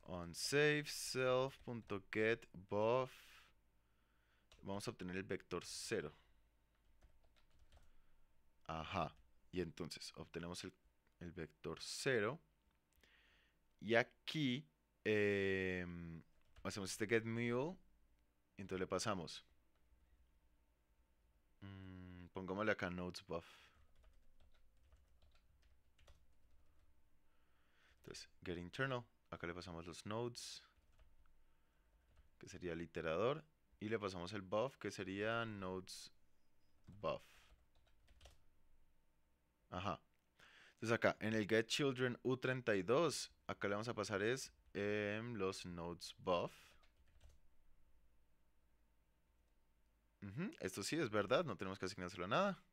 unsafe Vamos a obtener el vector 0. Ajá. Y entonces obtenemos el, el vector 0. Y aquí em, hacemos este get entonces le pasamos. Mm, pongámosle acá notes buff. Entonces, get internal. Acá le pasamos los nodes. Que sería el iterador. Y le pasamos el buff, que sería nodes buff. Ajá. Entonces acá, en el get children u32, acá le vamos a pasar es em, los nodes buff. Esto sí es verdad, no tenemos que asignárselo a nada.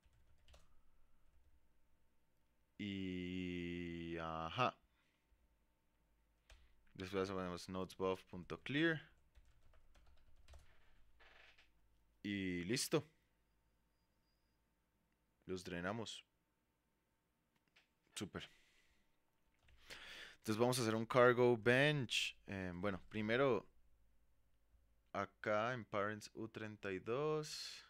Y... Ajá. Después ponemos clear Y listo. Los drenamos. Super. Entonces vamos a hacer un cargo bench. Eh, bueno, primero acá en parents U32.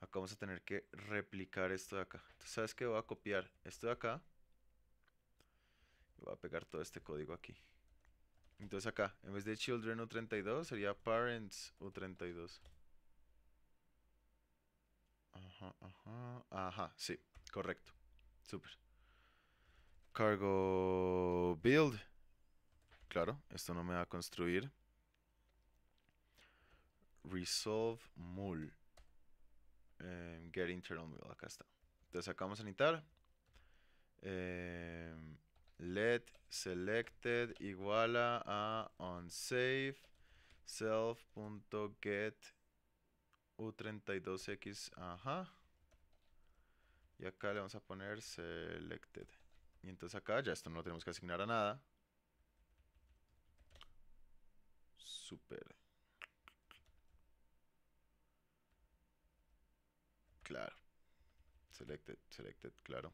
Acá vamos a tener que replicar esto de acá. Entonces, ¿sabes qué? Voy a copiar esto de acá. Y voy a pegar todo este código aquí. Entonces acá, en vez de children U32, sería parents U32. Ajá, ajá, ajá, sí, correcto super, Cargo build. Claro, esto no me va a construir. Resolve mul. Em, get internal mule. Acá está. Entonces acá vamos a necesitar. Em, let selected igual a unsafe self.get u32x. Ajá. Y acá le vamos a poner selected. Y entonces acá ya esto no lo tenemos que asignar a nada. Super. Claro. Selected, selected, claro.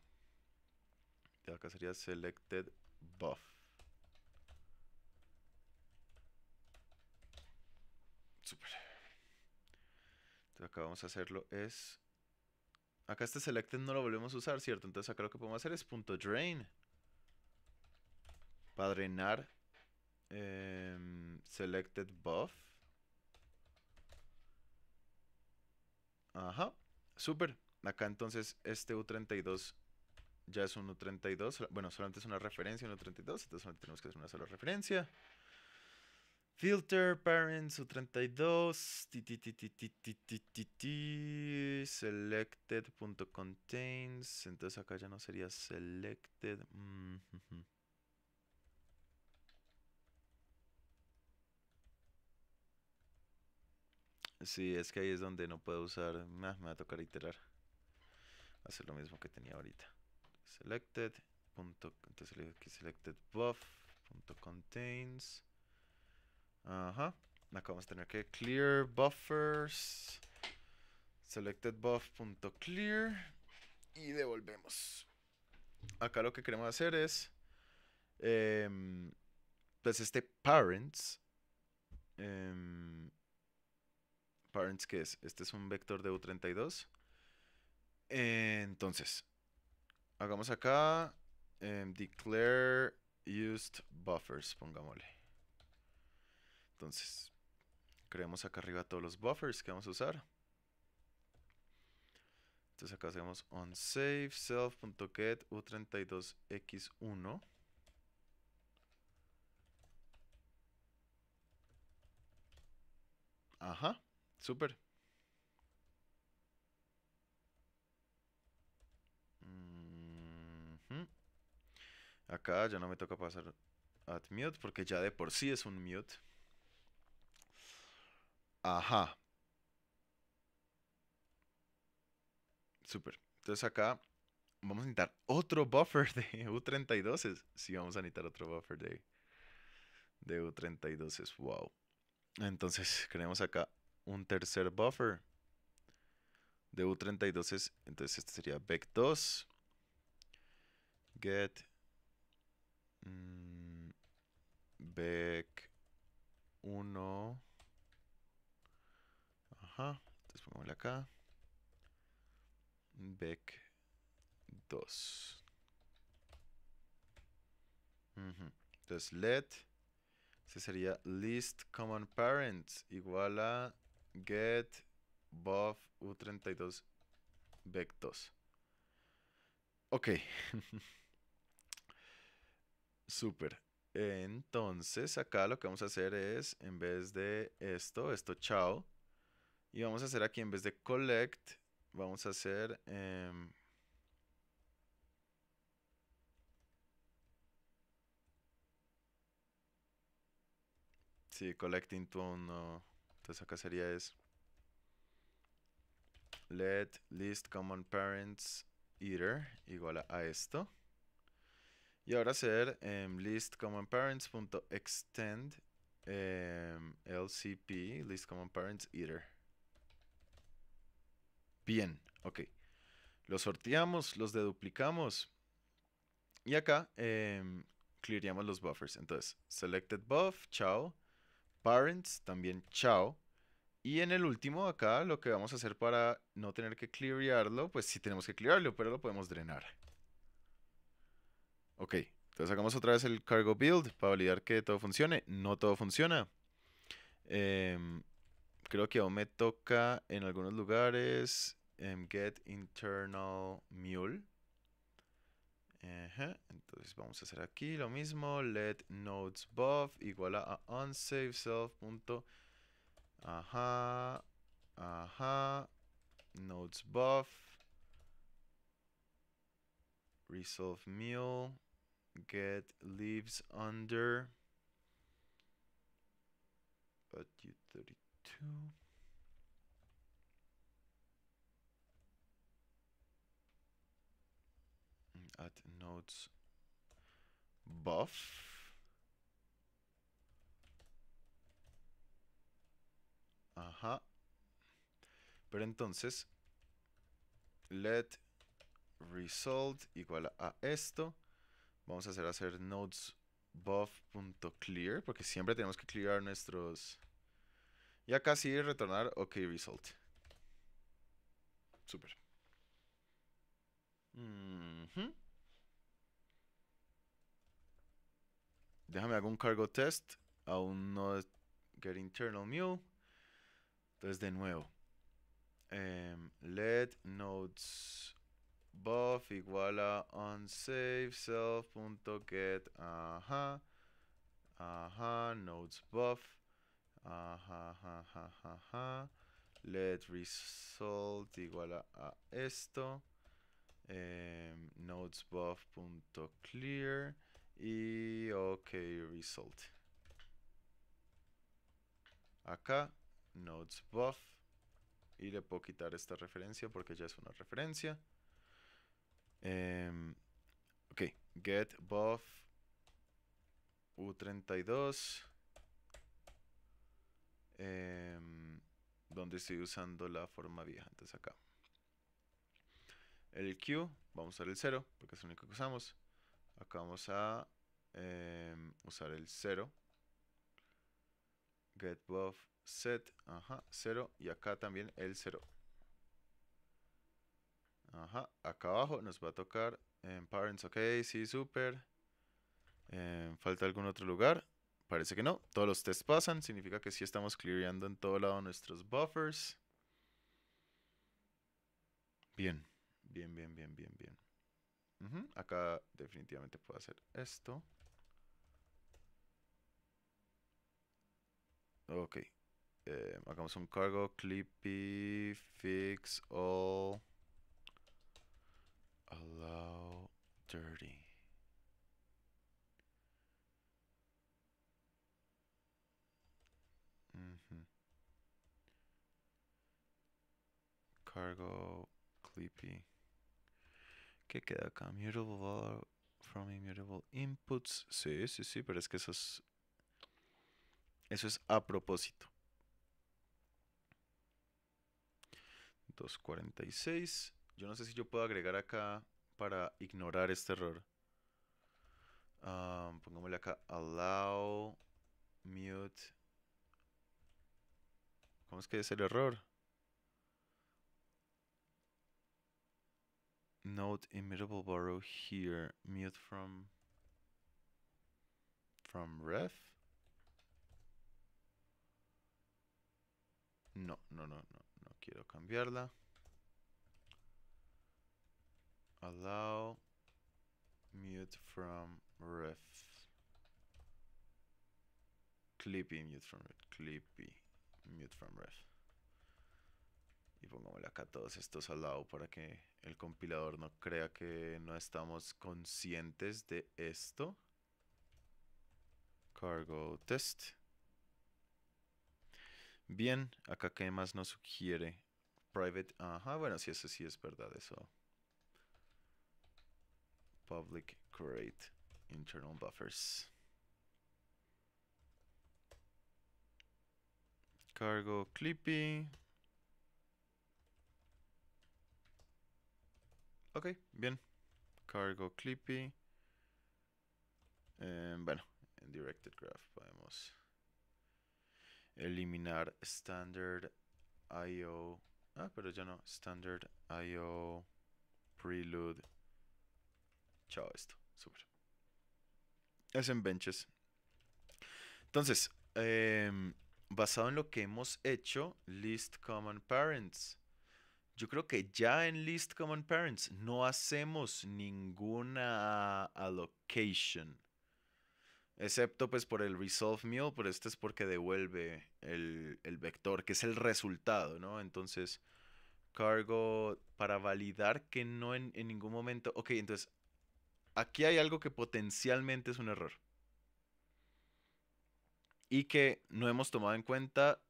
Y acá sería selected buff. Super. Entonces acá vamos a hacerlo es Acá este selected no lo volvemos a usar, ¿cierto? Entonces acá lo que podemos hacer es punto .drain. Para drenar em, selected buff. Ajá, súper. Acá entonces este U32 ya es un U32. Bueno, solamente es una referencia, un U32. Entonces solamente tenemos que hacer una sola referencia. Filter, parents, U32, selected.contains. Entonces acá ya no sería selected. Mm, sí, es que ahí es donde no puedo usar. Ah, me va a tocar iterar. Hacer lo mismo que tenía ahorita. Selected. Punto, entonces le digo aquí selected Punto contains. Ajá. Acá vamos a tener que clear buffers. Selected buff.clear. Y devolvemos. Acá lo que queremos hacer es. Em, pues este parents. Em, parents, ¿qué es? Este es un vector de U32. entonces, hagamos acá. Em, declare used buffers, pongámosle. Entonces, creamos acá arriba todos los buffers que vamos a usar. Entonces acá hacemos onSaveSelf.get u32x1. Ajá, super Acá ya no me toca pasar at mute porque ya de por sí es un mute. Ajá. Súper. Entonces acá vamos a necesitar otro buffer de U32. Sí, vamos a necesitar otro buffer de, de U32. Wow. Entonces creamos acá un tercer buffer de U32. Entonces este sería vec2. Get. Mmm, vec1. Entonces pongámosle acá. vec 2. Entonces let. Ese sería list common parents igual a get buff u32 vec 2. Ok. super Entonces acá lo que vamos a hacer es, en vez de esto, esto chao, y vamos a hacer aquí, en vez de collect, vamos a hacer... Eh, sí, collecting to no. Entonces acá sería es... Let list common parents eater igual a, esto. Y ahora hacer list common parents.extend eh, lcp list common parents eater. Bien, ok. Los sorteamos, los deduplicamos. Y acá eh, clearíamos los buffers. Entonces, selected buff, chao. Parents, también chao. Y en el último acá lo que vamos a hacer para no tener que cleararlo, pues sí tenemos que cleararlo, pero lo podemos drenar. Ok, entonces hagamos otra vez el cargo build para validar que todo funcione. No todo funciona. Eh, creo que aún me toca en algunos lugares em, get internal mule. Entonces vamos a hacer aquí lo mismo. Let nodes buff igual a unsave self. Punto. Ajá. Ajá. Nodes buff. Resolve mule. Get leaves under. But you Add nodes buff. Ajá. Pero entonces, let result igual a esto. Vamos a hacer hacer nodes buff.clear, porque siempre tenemos que clear nuestros y casi retornar OK result. super Déjame algún cargo test. Aún no get internal Entonces de nuevo. Em, let notes buff igual a self.get. Ajá. Ajá. notes buff. Ajá, Let result igual a, esto. Em, punto clear y ok result. Acá, notesbuff Y le puedo quitar esta referencia porque ya es una referencia. Em, ok, get buff U32 Em, donde estoy usando la forma vieja. Entonces acá. El Q, vamos a usar el 0, porque es lo único que usamos. Acá vamos a em, usar el 0. Get buff set, ajá, 0. Y acá también el 0. Ajá, acá abajo nos va a tocar en em, parents, ok, sí, super. ¿Falta algún otro lugar? Parece que no. Todos los tests pasan. Significa que sí estamos clearando en todo lado nuestros buffers. Bien, bien, bien, bien, bien, bien. Acá definitivamente puedo hacer esto. Ok. Eh, hagamos un cargo clippy fix all allow Dirty cargo clippy. ¿Qué queda acá? Mutable from immutable inputs. Sí, sí, sí, pero es que eso es. Eso es a propósito. 246. Yo no sé si yo puedo agregar acá para ignorar este error. Um, pongámosle acá allow mute. ¿Cómo es que es el error? Note immutable borrow here. Mute from from ref. No, no, no, no, no quiero cambiarla. Allow mute from ref. Clippy mute from ref. Clippy mute from ref. y pongámosle acá todos estos al lado para que el compilador no crea que no estamos conscientes de esto. Cargo test. Bien, acá ¿qué más nos sugiere. Private, ajá, bueno, sí, eso sí es verdad, eso. Public create internal buffers. Cargo clippy. Ok, bien. Cargo Clippy. Eh, bueno, en Directed Graph podemos eliminar Standard IO. Ah, pero ya no. Standard IO Prelude. Chao, esto. Súper. en benches. Entonces, em, basado en lo que hemos hecho, list common parents yo creo que ya en List Common Parents no hacemos ninguna allocation. Excepto pues por el resolve pero este es porque devuelve el, vector, que es el resultado, ¿no? Entonces, cargo para validar que no en, en ningún momento... Ok, entonces, aquí hay algo que potencialmente es un error. Y que no hemos tomado en cuenta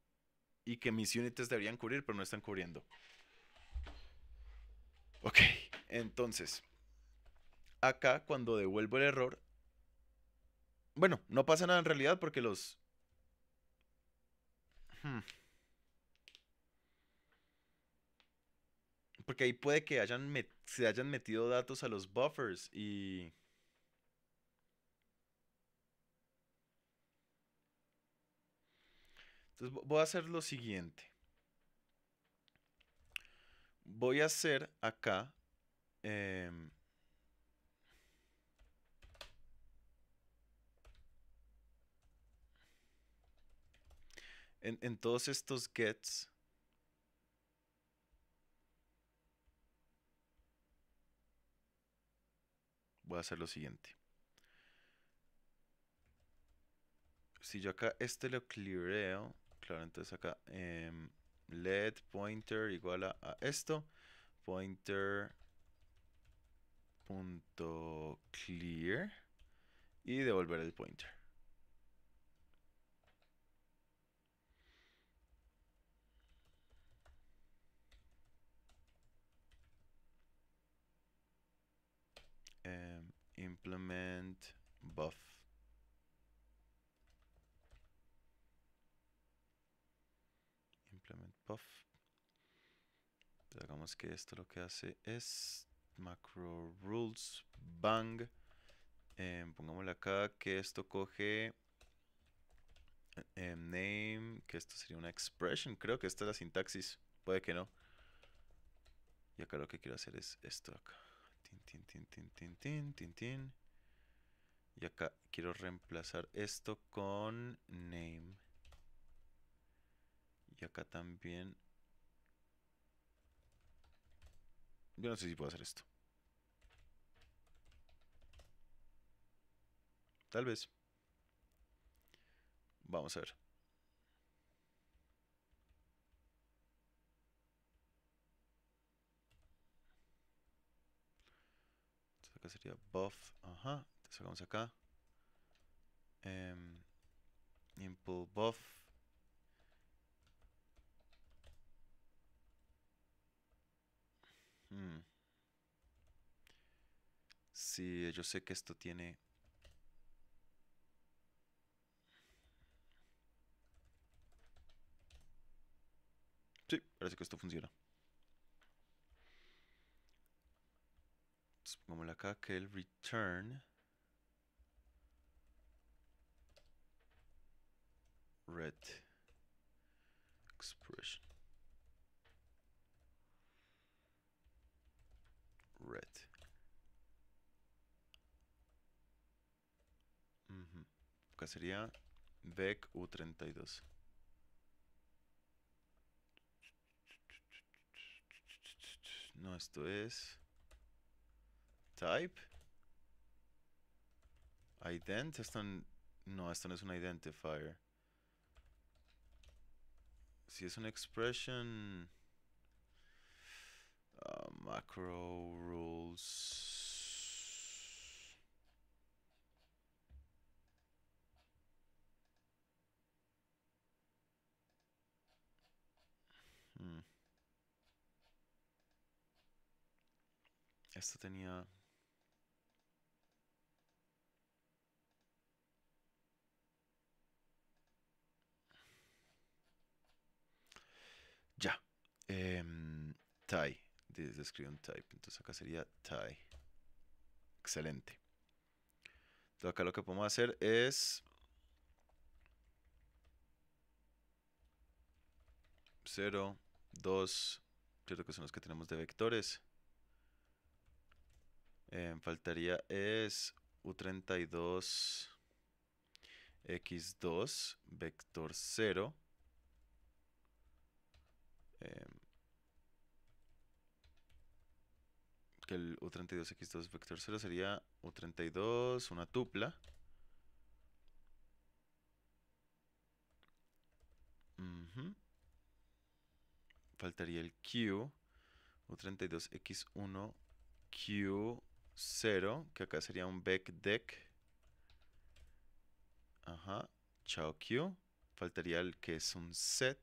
y que mis units deberían cubrir, pero no están cubriendo. Ok, entonces, acá cuando devuelvo el error, bueno, no pasa nada en realidad porque los... Hmm. Porque ahí puede que hayan se hayan metido datos a los buffers y... Entonces voy a hacer lo siguiente voy a hacer acá. Em, en, todos estos gets. Voy a hacer lo siguiente. Si yo acá este lo clireo, claro, entonces acá eh, let pointer igual a, esto pointer punto clear y devolver el pointer em, implement buff hagamos que esto lo que hace es macro rules bang. Eh, pongámosle acá que esto coge eh, eh, name, que esto sería una expression. Creo que esta es la sintaxis. Puede que no. Y acá lo que quiero hacer es esto acá. Tin, tin, tin, tin, tin, tin, tin. Y acá quiero reemplazar esto con name. Y acá también Yo no sé si puedo hacer esto. Tal vez. Vamos a ver. Entonces acá sería buff. Ajá. Entonces sacamos acá. Em, impul buff. si, mm. Sí, yo sé que esto tiene... Sí, parece que esto funciona. Pongámosle acá que el return... Red expression. red. Uh Que sería vec U32. No, esto es type ident. no, esto no es un identifier. Si es una expression Uh, macro rules. Hmm. Esto tenía Ya. Eh, tai. describe escribe un type. Entonces acá sería tie. Excelente. Entonces acá lo que podemos hacer es... 0, 2 cierto que son los que tenemos de vectores. Eh, faltaría es U32 X2 vector 0. Eh, que el U32X2 vector 0 sería U32, una tupla. Faltaría el Q, U32X1, Q0, que acá sería un back deck. Ajá, chao Q. Faltaría el que es un set.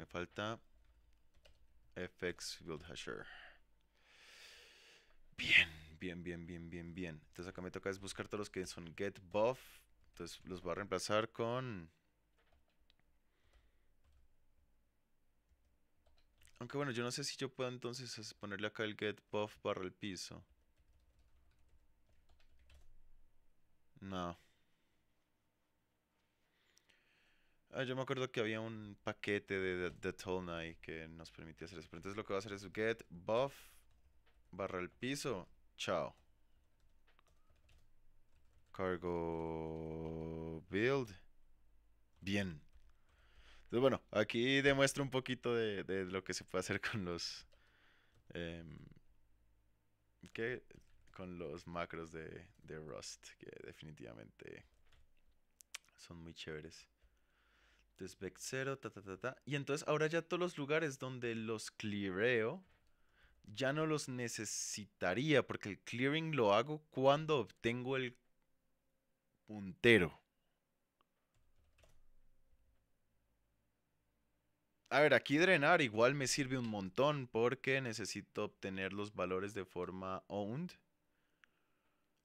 Me falta FX Build Hasher. Bien, bien, bien, bien, bien, bien. Entonces acá me toca es buscar todos los que son get buff. Entonces los voy a reemplazar con... Aunque bueno, yo no sé si yo puedo entonces ponerle acá el get buff barra el piso. No. Ah, yo me acuerdo que había un paquete de The Tall que nos permitía hacer eso. entonces lo que va a hacer es get buff barra el piso. Chao. Cargo build. Bien. Entonces, bueno, aquí demuestro un poquito de, de lo que se puede hacer con los. Em, ¿Qué? Con los macros de, de Rust, que definitivamente son muy chéveres. 0, ta, ta, ta, ta. Y entonces ahora ya todos los lugares donde los cleareo, ya no los necesitaría, porque el clearing lo hago cuando obtengo el puntero. A ver, aquí drenar igual me sirve un montón porque necesito obtener los valores de forma owned.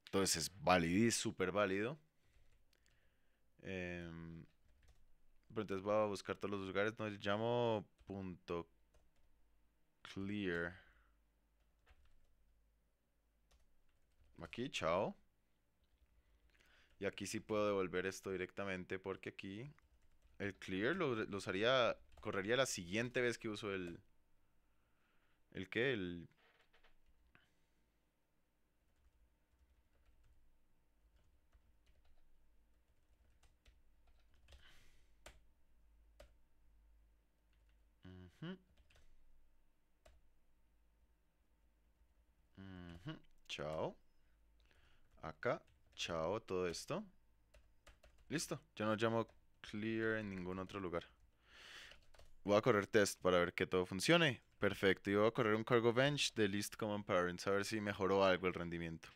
Entonces es válido súper válido entonces voy a buscar todos los lugares. No, llamo punto clear. Aquí, chao. Y aquí sí puedo devolver esto directamente porque aquí el clear lo, usaría, correría la siguiente vez que uso el... ¿El qué? El Chao. Acá. Chao, todo esto. Listo. Ya no llamo clear en ningún otro lugar. Voy a correr test para ver que todo funcione. Perfecto. Y voy a correr un cargo bench de list common parents a ver si mejoró algo el rendimiento.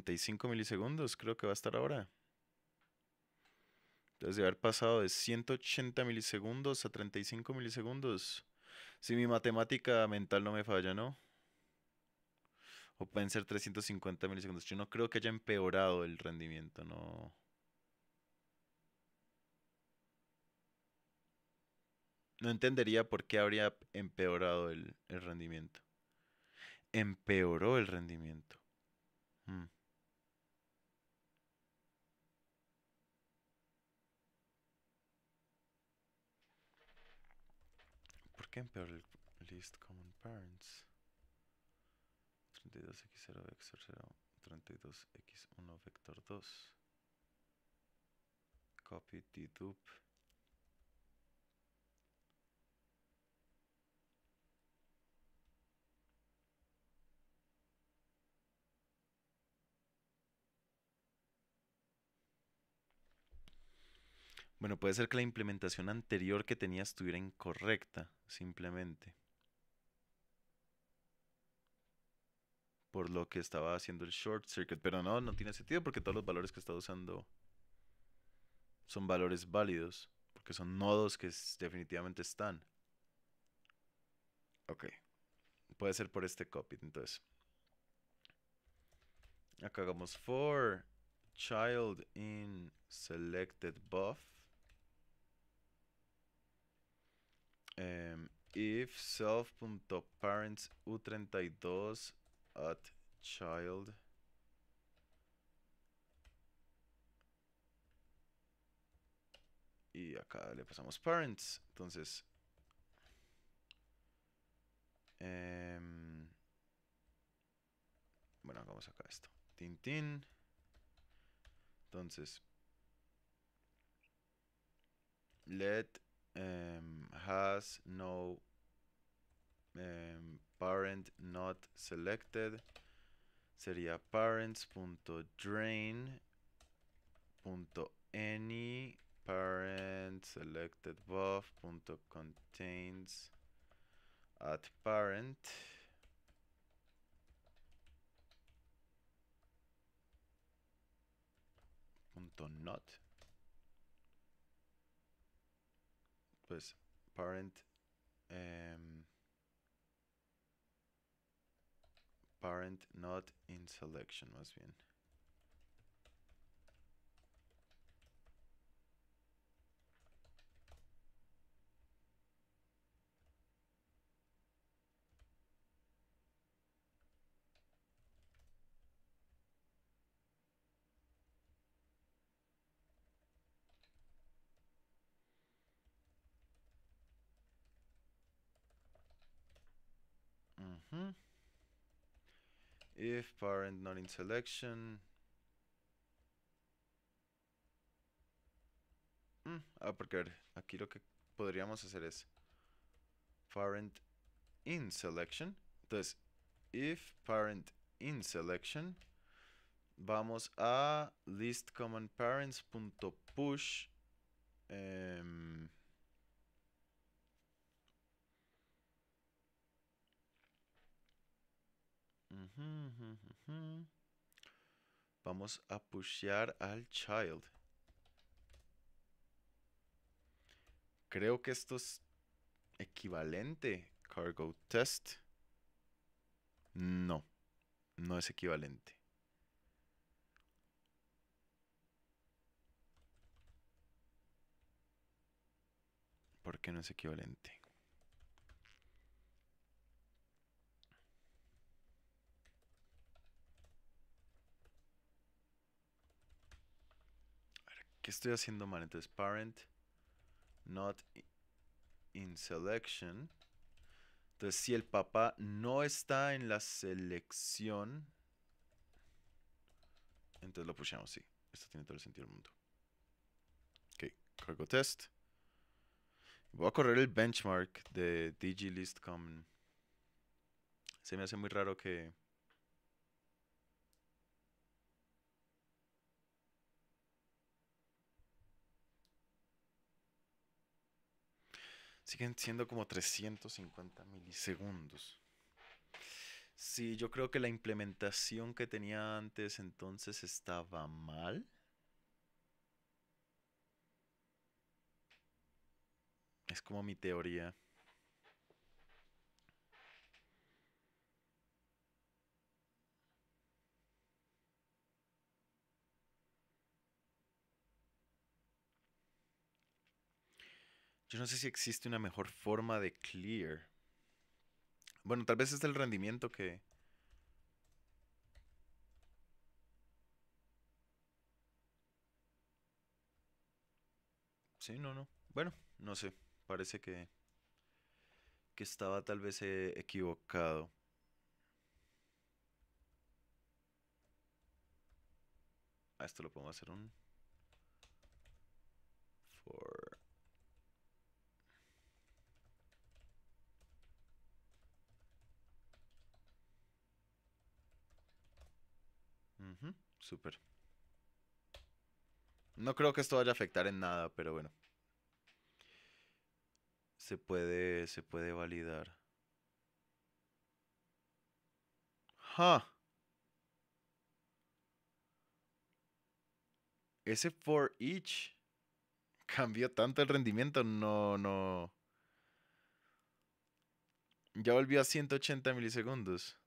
35 milisegundos, creo que va a estar ahora. Entonces, de haber pasado de 180 milisegundos a 35 milisegundos. Si mi matemática mental no me falla, ¿no? O pueden ser 350 milisegundos. Yo no creo que haya empeorado el rendimiento, no. No entendería por qué habría empeorado el, el rendimiento. Empeoró el rendimiento. Hmm. Camper el list common parents. 32x0 vector 0, 32x1 vector 2. Copy ddup Bueno, puede ser que la implementación anterior que tenía estuviera incorrecta, simplemente. Por lo que estaba haciendo el short circuit. Pero no, no tiene sentido porque todos los valores que está usando son valores válidos. Porque son nodos que definitivamente están. Ok. Puede ser por este copy, entonces. Acá hagamos for child in selected buff. Em, self if self.parents u32 at child y acá le pasamos parents entonces em, bueno vamos acá esto tin entonces let um, has no um, parent not selected sería parents.drain .any parent selected buff .contains at parent punto not pues parent parent not in selection más bien if parent not in selection mm, ah porque aquí lo que podríamos hacer es parent in selection entonces if parent in selection vamos a list common parents punto push em, Vamos a pushear al child. Creo que esto es equivalente. Cargo test. No, no es equivalente. ¿Por qué no es equivalente? ¿Qué estoy haciendo mal? Entonces, parent not in selection. Entonces, si el papá no está en la selección, entonces lo pushamos, sí. Esto tiene todo el sentido del mundo. Ok, cargo test. Voy a correr el benchmark de digilist common. Se me hace muy raro que siguen siendo como 350 milisegundos. Sí, yo creo que la implementación que tenía antes entonces estaba mal. Es como mi teoría. Yo no sé si existe una mejor forma de clear. Bueno, tal vez es el rendimiento que... Sí, no, no. Bueno, no sé. Parece que, que estaba tal vez eh, equivocado. A ah, esto lo podemos hacer un... For... Super. Súper. No creo que esto vaya a afectar en nada, pero bueno. Se puede, se puede validar. Ese for each cambió tanto el rendimiento. No, no. Ya volvió a 180 milisegundos.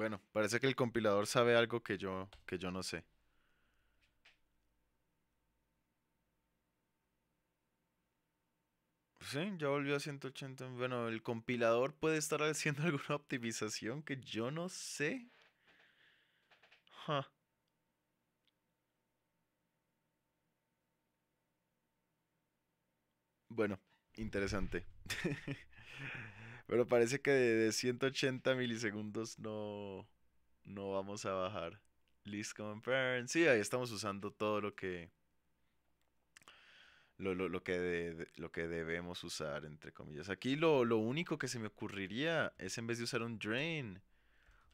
Bueno, parece que el compilador sabe algo que yo, que yo no sé. Sí, ya volvió a 180. Bueno, el compilador puede estar haciendo alguna optimización que yo no sé. Bueno, interesante. Pero parece que de, 180 milisegundos no, no vamos a bajar. List compare. Sí, ahí estamos usando todo lo que. Lo, que, lo que debemos usar, entre comillas. Aquí lo, lo único que se me ocurriría es en vez de usar un drain,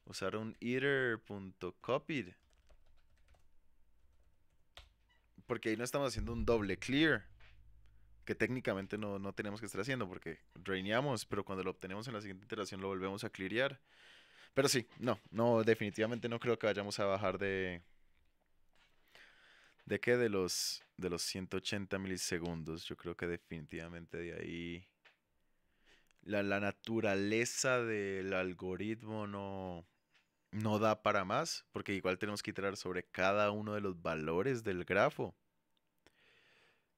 usar un eater.copied. Porque ahí no estamos haciendo un doble clear que técnicamente no, no tenemos que estar haciendo porque reineamos, pero cuando lo obtenemos en la siguiente iteración lo volvemos a clearear. Pero sí, no, no, definitivamente no creo que vayamos a bajar de... ¿De qué? De los, de los 180 milisegundos. Yo creo que definitivamente de ahí... La, naturaleza del algoritmo no, no da para más, porque igual tenemos que iterar sobre cada uno de los valores del grafo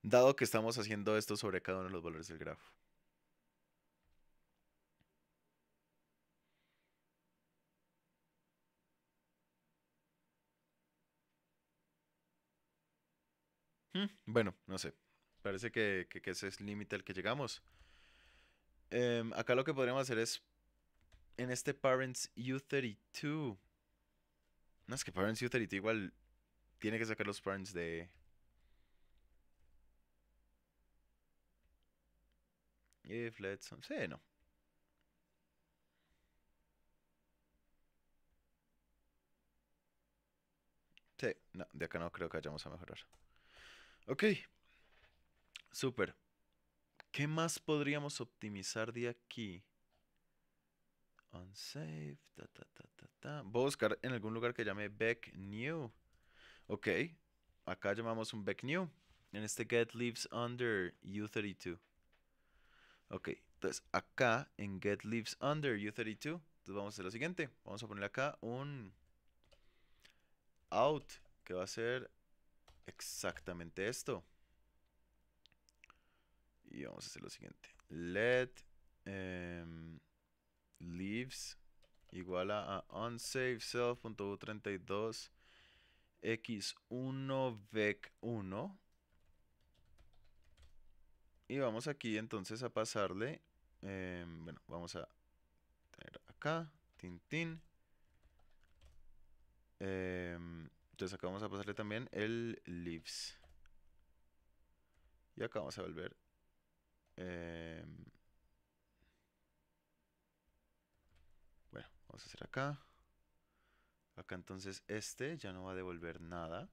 dado que estamos haciendo esto sobre cada uno de los valores del grafo. Hmm, bueno, no sé. Parece que, ese es el límite al que llegamos. Em, acá lo que podríamos hacer es en este Parents U32. No es que Parents U32 igual tiene que sacar los parents de, If let's... Sí, no. Sí, no, de acá no creo que vayamos a mejorar. Ok. Super. ¿Qué más podríamos optimizar de aquí? Unsafe. Voy a buscar en algún lugar que llame back new. Ok. Acá llamamos un back new. En este get leaves under U32. Ok, entonces acá en get leaves under U32, entonces vamos a hacer lo siguiente. Vamos a poner acá un out que va a ser exactamente esto. Y vamos a hacer lo siguiente. Let em, leaves igual a, unsafe 32 x1 vec1 y vamos aquí entonces a pasarle, em, bueno, vamos a tener acá, Tintín. Em, entonces acá vamos a pasarle también el leaves. Y acá vamos a volver. Em, bueno, vamos a hacer acá. Acá entonces este ya no va a devolver nada.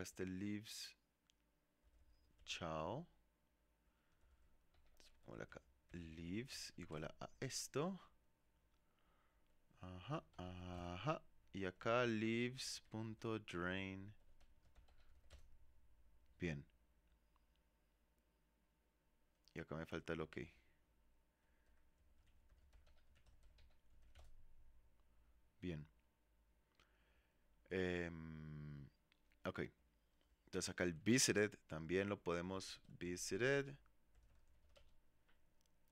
este Leaves. Chao. acá. Leaves igual a esto. Ajá, ajá. Y acá drain Bien. Y acá me falta lo que Bien. Um, ok. Entonces acá el visited también lo podemos visited.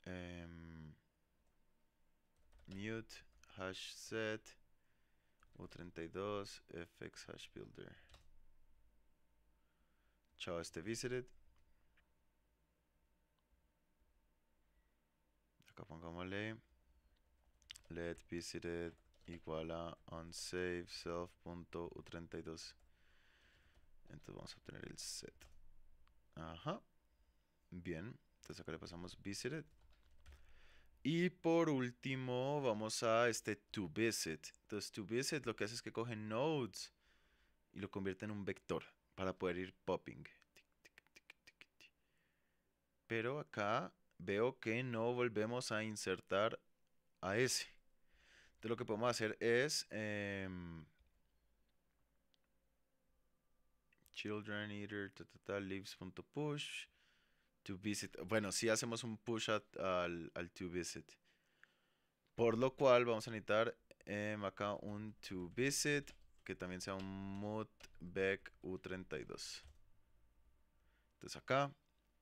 Em, mute hash set u32 fx hash builder. Chao este visited. Acá pongámosle let visited igual a unsave self.u32. Entonces vamos a obtener el set. Ajá. Bien. Entonces acá le pasamos visited. Y por último vamos a este to visit. Entonces to visit lo que hace es que coge nodes y lo convierte en un vector para poder ir popping. Pero acá veo que no volvemos a insertar a ese. Entonces lo que podemos hacer es... Em, children eater, to visit. Bueno, si hacemos un push al, al to visit. Por lo cual vamos a necesitar em, acá un to visit que también sea un back u32. Entonces acá,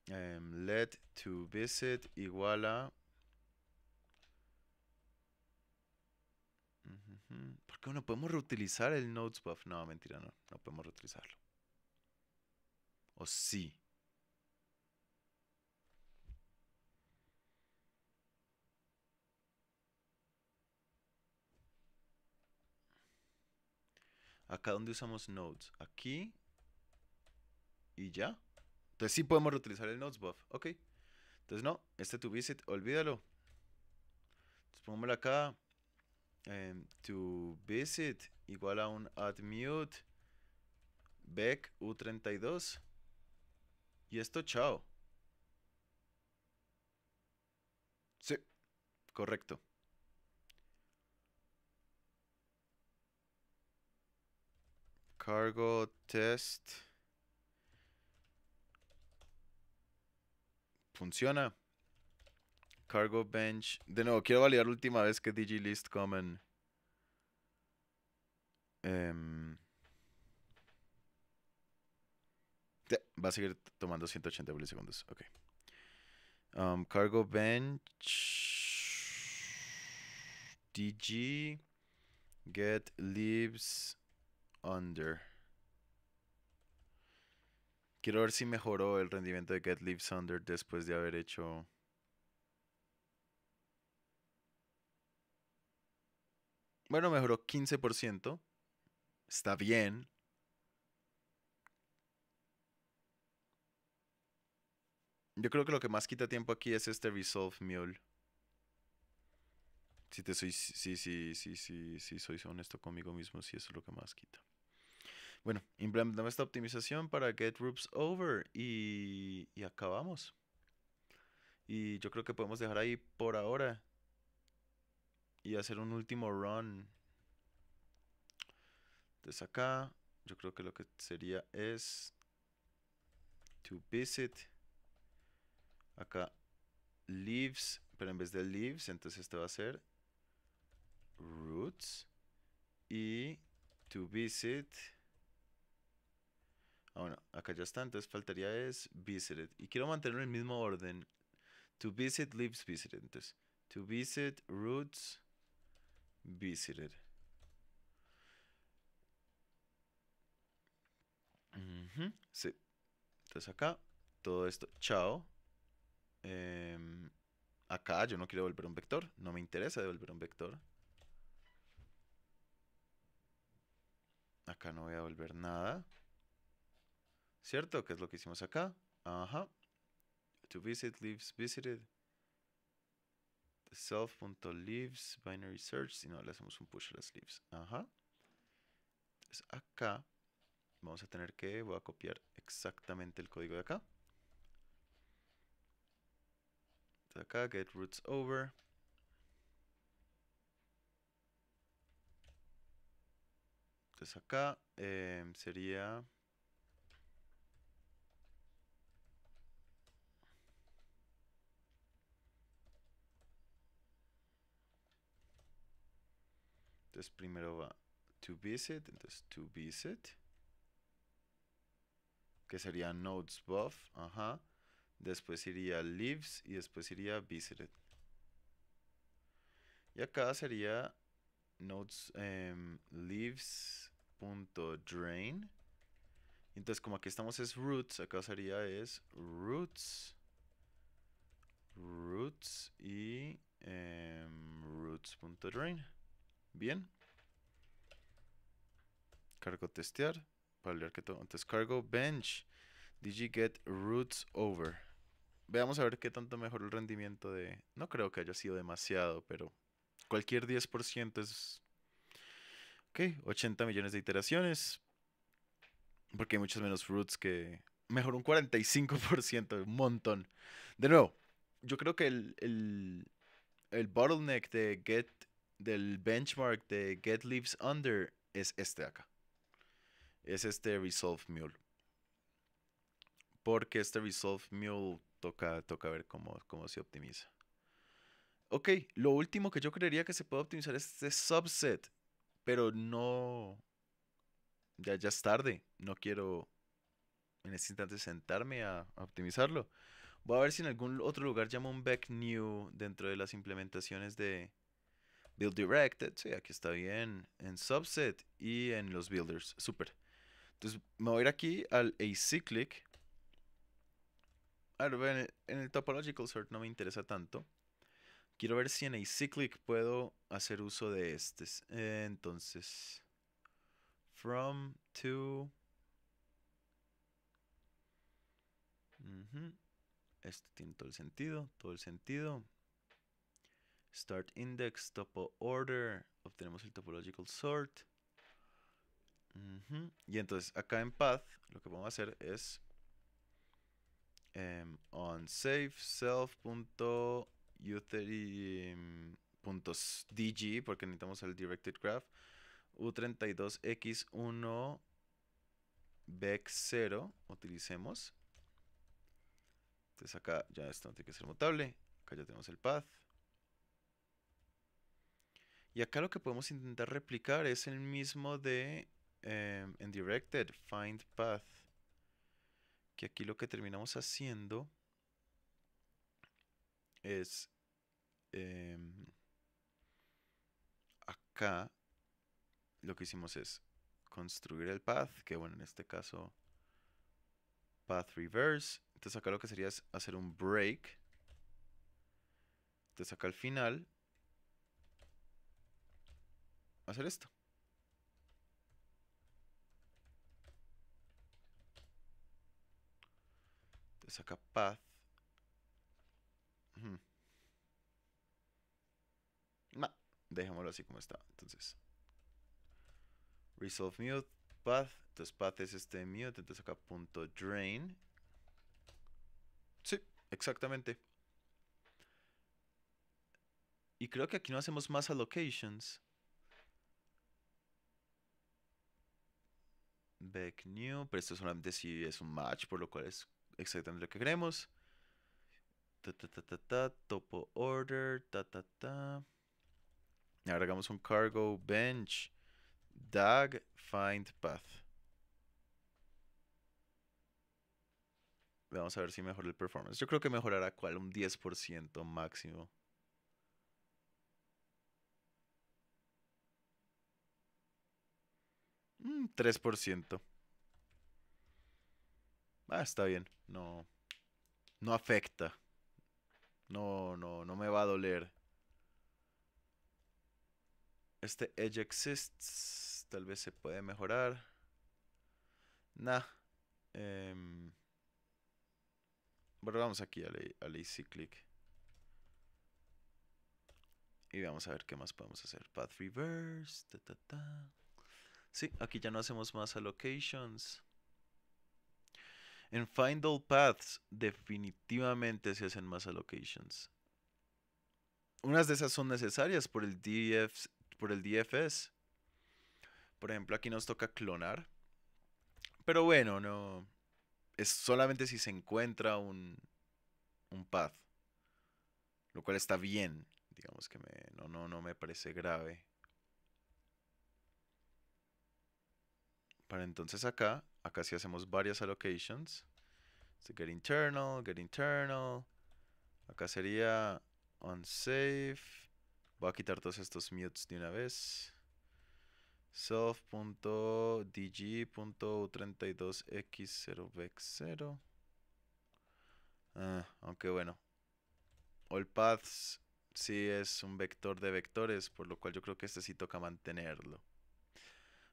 em, let to visit igual a... ¿Por qué no podemos reutilizar el notes buff? No, mentira, no, no podemos reutilizarlo o sí? Acá donde usamos nodes. Aquí. Y ya. Entonces sí podemos reutilizar el nodes buff. Ok. Entonces no. Este to visit, olvídalo. Entonces pongámoslo acá. Em, to visit igual a un mute back u32 y esto, chao. Sí, correcto. Cargo test. Funciona. Cargo bench. De nuevo, quiero validar la última vez que digilist common. Va a seguir tomando 180 milisegundos. Ok. Um, cargo bench. DG. Get leaves under. Quiero ver si mejoró el rendimiento de Get Leaves Under después de haber hecho. Bueno, mejoró 15%. Está bien. Yo creo que lo que más quita tiempo aquí es este Resolve Mule. Si te soy, sí, sí, sí, sí, sí, soy honesto conmigo mismo, si eso es lo que más quita. Bueno, implementamos esta optimización para Get Groups Over y, y acabamos. Y yo creo que podemos dejar ahí por ahora y hacer un último run. Entonces acá, yo creo que lo que sería es to visit acá leaves, pero en vez de leaves, entonces esto va a ser roots y to visit. Ah, bueno, acá ya está, entonces faltaría es visited. Y quiero mantener el mismo orden. To visit, leaves, visited. Entonces, to visit, roots, visited. Sí. Entonces acá, todo esto, chao. Em, acá yo no quiero devolver un vector, no me interesa devolver un vector. Acá no voy a devolver nada. ¿Cierto? ¿Qué es lo que hicimos acá? Ajá. To visit leaves visited. Self.leaves binary search. Si no, le hacemos un push a las leaves. Ajá. Entonces acá vamos a tener que, voy a copiar exactamente el código de acá. acá, get roots over. Entonces acá em, sería... Entonces primero va to visit, entonces to visit. Que sería nodes buff, ajá. Después iría leaves y después iría visited. Y acá sería notes em, punto leaves.drain. Entonces, como aquí estamos es roots, acá sería es roots, roots y em, punto roots.drain. Bien. Cargo testear para que todo. Entonces, cargo bench. Did you get roots over? veamos a ver qué tanto mejor el rendimiento de... No creo que haya sido demasiado, pero cualquier 10% es... Ok, 80 millones de iteraciones. Porque hay muchos menos fruits que... mejor un 45%, un montón. De nuevo, yo creo que el, el, bottleneck de Get, del benchmark de Get Leaves Under es este acá. Es este Resolve Mule. Porque este Resolve Mule toca, toca ver cómo, cómo se optimiza. Ok, lo último que yo creería que se puede optimizar es este subset, pero no... Ya, ya es tarde, no quiero en este instante sentarme a, optimizarlo. Voy a ver si en algún otro lugar llamo un back new dentro de las implementaciones de build directed. Sí, aquí está bien. En subset y en los builders. super Entonces me voy a ir aquí al acyclic a en el topological sort no me interesa tanto. Quiero ver si en acyclic puedo hacer uso de este. Entonces, from to... Este tiene todo el sentido, todo el sentido. Start index, topo order. Obtenemos el topological sort. Y entonces acá en path lo que vamos a hacer es um, on save selfu em, porque necesitamos el directed graph u32x1 vex0 utilicemos entonces acá ya esto no tiene que ser mutable acá ya tenemos el path y acá lo que podemos intentar replicar es el mismo de em, en directed find path que aquí lo que terminamos haciendo es em, acá lo que hicimos es construir el path, que bueno, en este caso path reverse. Entonces acá lo que sería es hacer un break. Entonces acá al final hacer esto. Te saca path. dejémoslo así como está. Entonces, resolve mute, path. Entonces, path es este mute. Entonces, acá punto drain. Sí, exactamente. Y creo que aquí no hacemos más allocations. Back new, pero esto solamente si es un match, por lo cual es exactamente lo que queremos. topo order, ta, un cargo bench. Dag find path. Vamos a ver si mejora el performance. Yo creo que mejorará cual un 10% máximo. 3%. Mm, ah, está bien, no, no afecta, no, no, no me va a doler. Este Edge Exists, tal vez se puede mejorar. Nah. Eh, bueno, vamos aquí al, al Click. Y vamos a ver qué más podemos hacer. Path Reverse. Sí, aquí ya no hacemos más allocations. En Find All Paths definitivamente se hacen más allocations. Unas de esas son necesarias por el, por el DFS. Por ejemplo, aquí nos toca clonar. Pero bueno, no. Es solamente si se encuentra un, un path. Lo cual está bien. Digamos que no, no, no me parece grave. Para entonces acá acá sí hacemos varias allocations. Este, get internal, get internal. Acá sería unsafe. Voy a quitar todos estos mutes de una vez. 32 x 0 vex 0 ah, aunque bueno, all paths sí es un vector de vectores, por lo cual yo creo que este sí toca mantenerlo.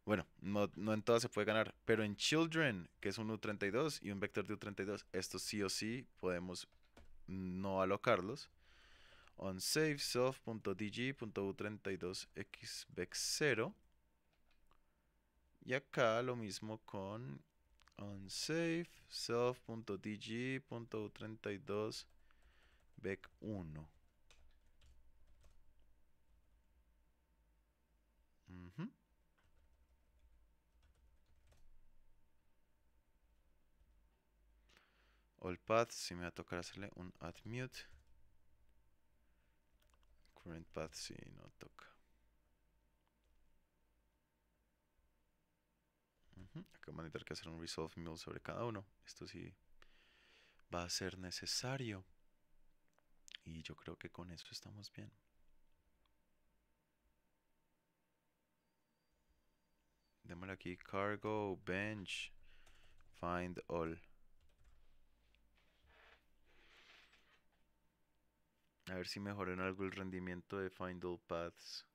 Bueno, no, no en todas se puede ganar, pero en Children, que es un U32 y un vector de U32, estos sí o sí podemos no alocarlos. On 32 xvec 0 Y acá lo mismo con unsafe 32 vec 1. All paths, si me va a tocar hacerle un add mute. Current path, si no toca. Acá vamos a tener que hacer un resolve mule sobre cada uno. Esto sí va a ser necesario. Y yo creo que con eso estamos bien. Démosle aquí cargo, bench, find all. A ver si mejoró en algo el rendimiento de Find All Paths.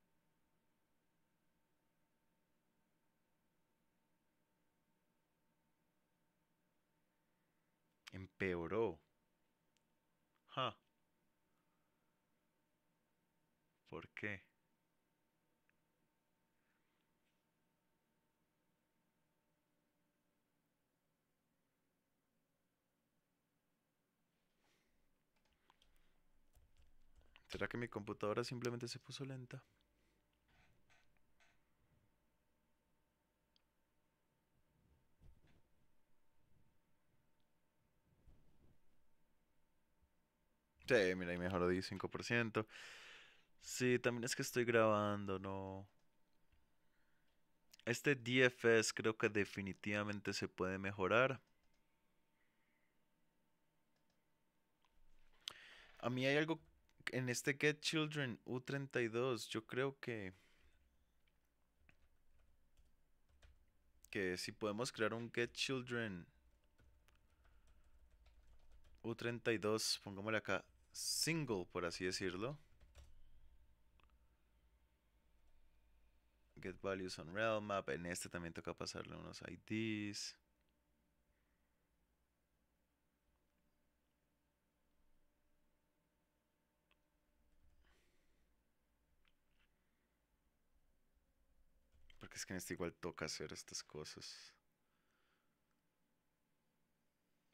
Empeoró. ¿Por qué? ¿Será que mi computadora simplemente se puso lenta? Sí, mira, ahí mejoró 15%. Sí, también es que estoy grabando, no. Este DFS creo que definitivamente se puede mejorar. A mí hay algo que en este Get Children U32, yo creo que. Que si podemos crear un Get Children U32, pongámosle acá single, por así decirlo. Get values on realm map. En este también toca pasarle unos IDs. Que es que en este igual toca hacer estas cosas.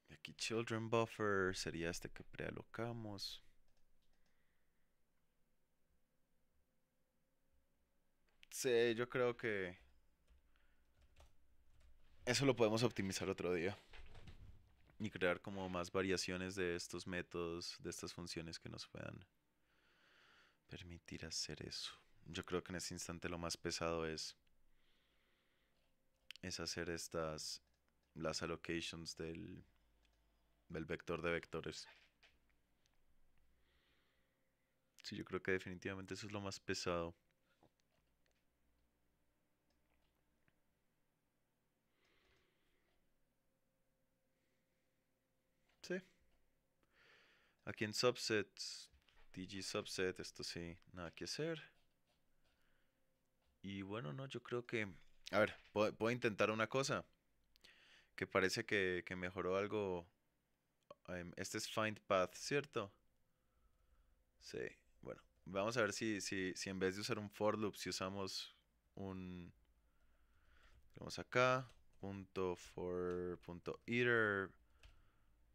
Y aquí children buffer sería este que prealocamos. Sí, yo creo que eso lo podemos optimizar otro día y crear como más variaciones de estos métodos, de estas funciones que nos puedan permitir hacer eso. Yo creo que en este instante lo más pesado es es hacer estas, las allocations del, del vector de vectores. Sí, yo creo que definitivamente eso es lo más pesado. Sí. Aquí en subsets, DG subset, esto sí, nada que hacer. Y bueno, no, yo creo que a ver, ¿puedo, intentar una cosa? Que parece que, mejoró algo. Em, este es Find Path, ¿cierto? Sí, bueno. Vamos a ver si, si, en vez de usar un for loop, si usamos un... Vamos acá, punto for, punto iter,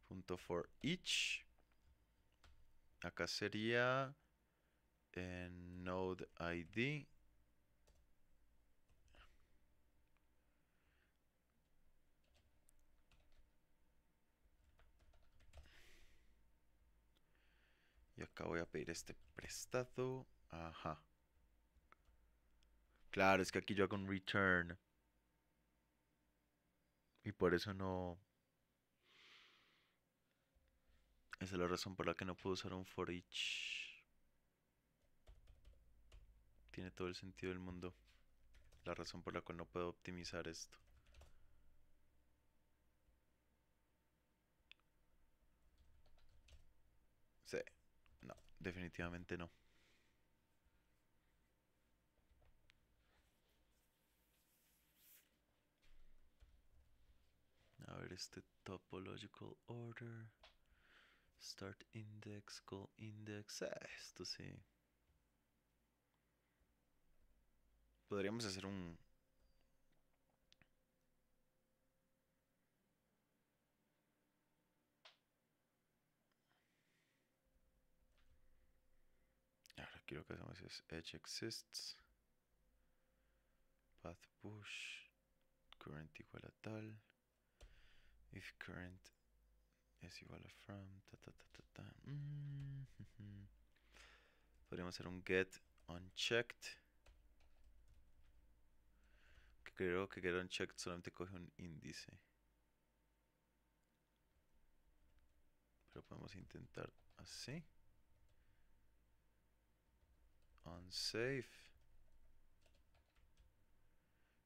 punto for each. Acá sería en eh, node id Y acá voy a pedir este prestado. Ajá. Claro, es que aquí yo hago un return. Y por eso no... Esa es la razón por la que no puedo usar un for each. Tiene todo el sentido del mundo. La razón por la cual no puedo optimizar esto. definitivamente no. A ver este topological order. Start index, call index. Ah, esto sí. Podríamos hacer un, aquí lo que hacemos es edge exists, path push, current igual a tal, if current es igual a from, ta ta ta ta ta. Mm, podríamos hacer un get unchecked. creo que get unchecked solamente coge un índice. Pero podemos intentar así. Unsafe.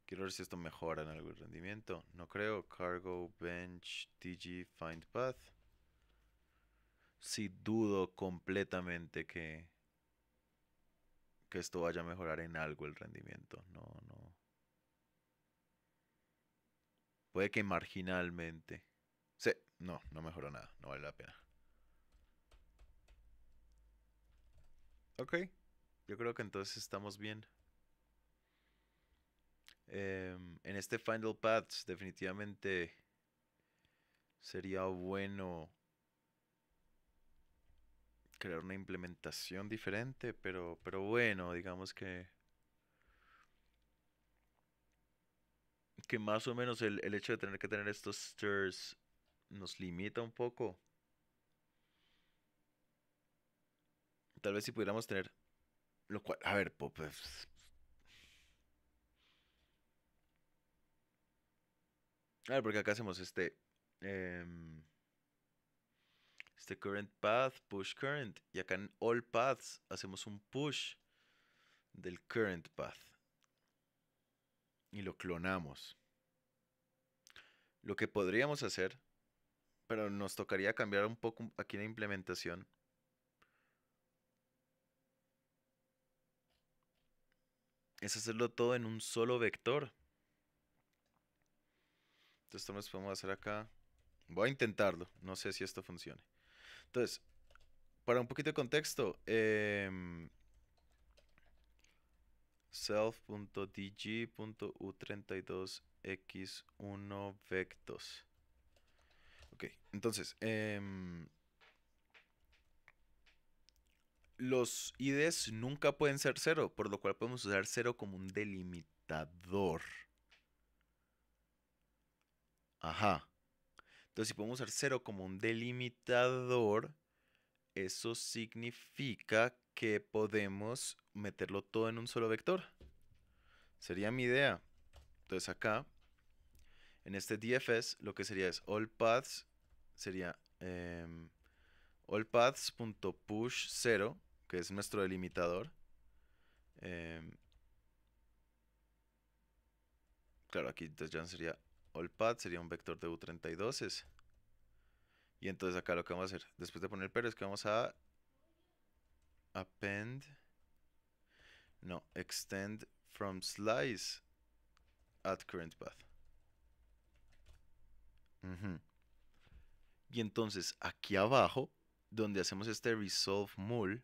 Quiero ver si esto mejora en algo el rendimiento. No creo. Cargo, bench, DG, find path. Si dudo completamente que, que esto vaya a mejorar en algo el rendimiento. No, no. Puede que marginalmente. Sí, no, no mejoró nada. No vale la pena. Ok. Yo creo que entonces estamos bien. Em, en este Final Paths definitivamente sería bueno crear una implementación diferente, pero, pero bueno, digamos que que más o menos el, el hecho de tener que tener estos stirs nos limita un poco. Tal vez si pudiéramos tener lo cual, a ver, pues... A ver, porque acá hacemos este... Em, este current path, push current. Y acá en all paths hacemos un push del current path. Y lo clonamos. Lo que podríamos hacer, pero nos tocaría cambiar un poco aquí la implementación. es hacerlo todo en un solo vector. Entonces, esto nos podemos hacer acá. Voy a intentarlo. No sé si esto funcione. Entonces, para un poquito de contexto, em, self.dg.u32x1 vectos. Ok, entonces, em, los IDs nunca pueden ser cero, por lo cual podemos usar cero como un delimitador. Ajá. Entonces, si podemos usar cero como un delimitador, eso significa que podemos meterlo todo en un solo vector. Sería mi idea. Entonces acá, en este DFS, lo que sería es all paths, sería eh, all 0 que es nuestro delimitador. Em, claro, aquí entonces ya sería all path, sería un vector de U32. s y entonces acá lo que vamos a hacer, después de poner pero, es que vamos a append, no, extend from slice at current path. Y entonces aquí abajo, donde hacemos este resolve mul,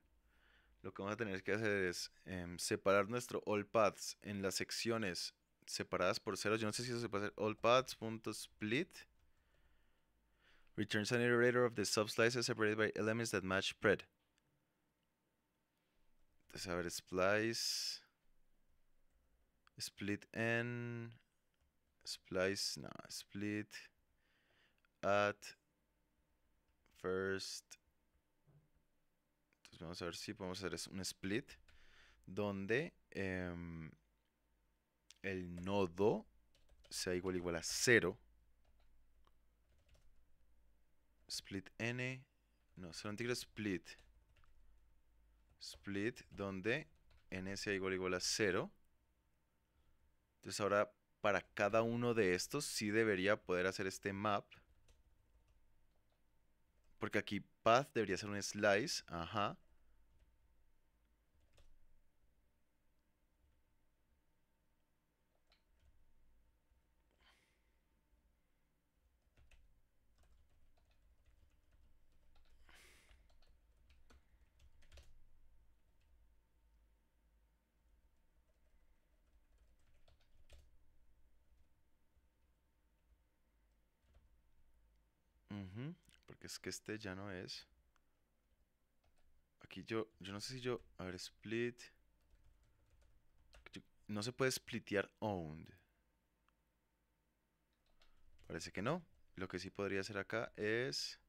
lo que vamos a tener que hacer es em, separar nuestro all paths en las secciones separadas por ceros. Yo no sé si eso se puede hacer. All paths.split. Returns an iterator of the subslices separated by elements that match spread. Entonces, a ver, splice. Split n. Splice, no, split. At first Vamos a ver si podemos hacer un split donde em, el nodo sea igual igual a 0. Split n. No, solamente quiero split. Split donde n sea igual igual a 0. Entonces ahora para cada uno de estos sí debería poder hacer este map. Porque aquí path debería ser un slice. Ajá. es que este ya no es. Aquí yo, yo no sé si yo, a ver, split. No se puede splitear owned. Parece que no. Lo que sí podría hacer acá es...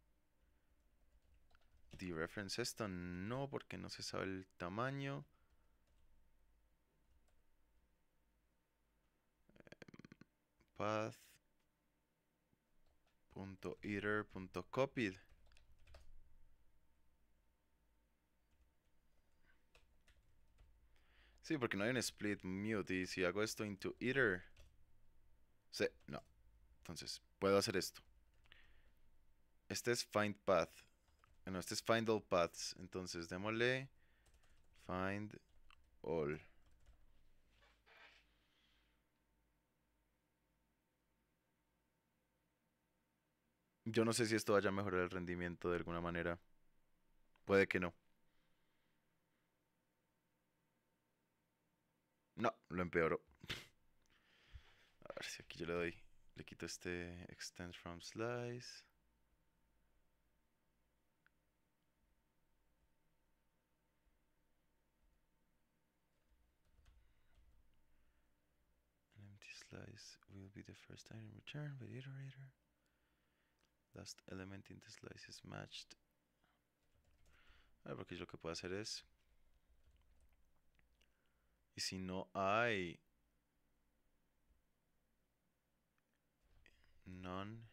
Dereference esto. No, porque no se sabe el tamaño. Em, path punto copied Sí, porque no hay un split mute y si hago esto into iter Sí, no. Entonces, puedo hacer esto. Este es find path. No, este es find all paths. Entonces, démosle find all. Yo no sé si esto vaya a mejorar el rendimiento de alguna manera. Puede que no. No, lo empeoró. A ver si aquí yo le doy. Le quito este extend from slice. An empty slice will be the first item in by iterator. Last element in the slice is matched. A ver, porque yo lo que puedo hacer es... Y si no hay... None.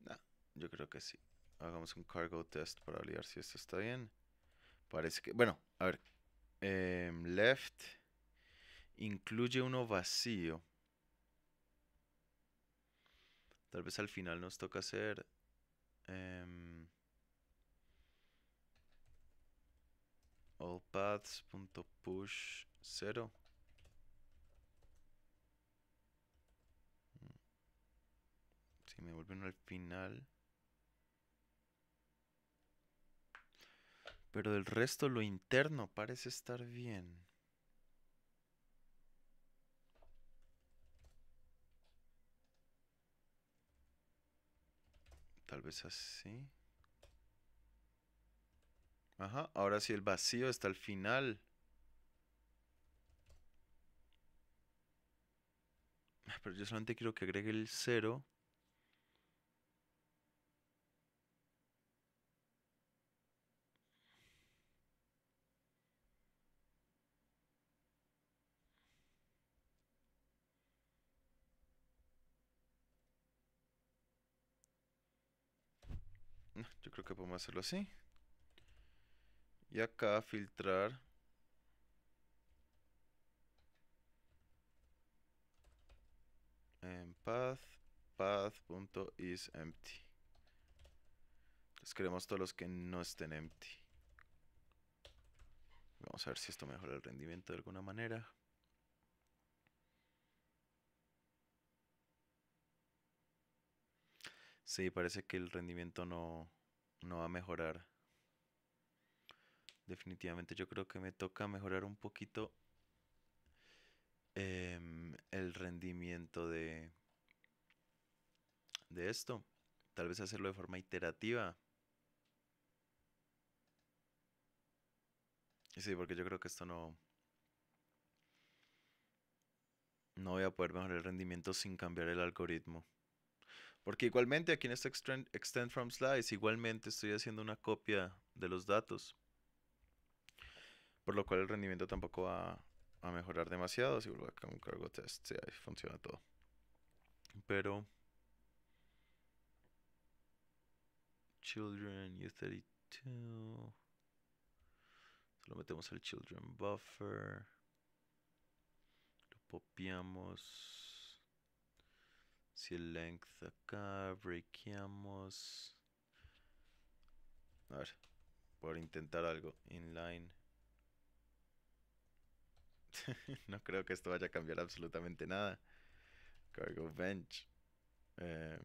No, yo creo que sí. Hagamos un cargo test para ver si esto está bien. Parece que... Bueno, a ver. Eh, left incluye uno vacío. Tal vez al final nos toca hacer... Um, all push 0. Mm. Si me vuelven al final. Pero el resto, lo interno, parece estar bien. Tal vez así. Ajá, ahora sí el vacío está al final. Pero yo solamente quiero que agregue el 0. Yo creo que podemos hacerlo así. Y acá filtrar. En path, path.isEmpty. Entonces queremos todos los que no estén empty. Vamos a ver si esto mejora el rendimiento de alguna manera. Sí, parece que el rendimiento no no va a mejorar. Definitivamente yo creo que me toca mejorar un poquito em, el rendimiento de, de esto. Tal vez hacerlo de forma iterativa. Sí, porque yo creo que esto no... No voy a poder mejorar el rendimiento sin cambiar el algoritmo. Porque igualmente aquí en este extend, extend from slides, igualmente estoy haciendo una copia de los datos. Por lo cual el rendimiento tampoco va a mejorar demasiado. Si vuelvo acá un cargo test, sí, ahí funciona todo. Pero... Children, U32. Lo metemos el children buffer. Lo copiamos. Si el length acá, breakeamos. A ver, por intentar algo. Inline. no creo que esto vaya a cambiar absolutamente nada. Cargo bench. Em,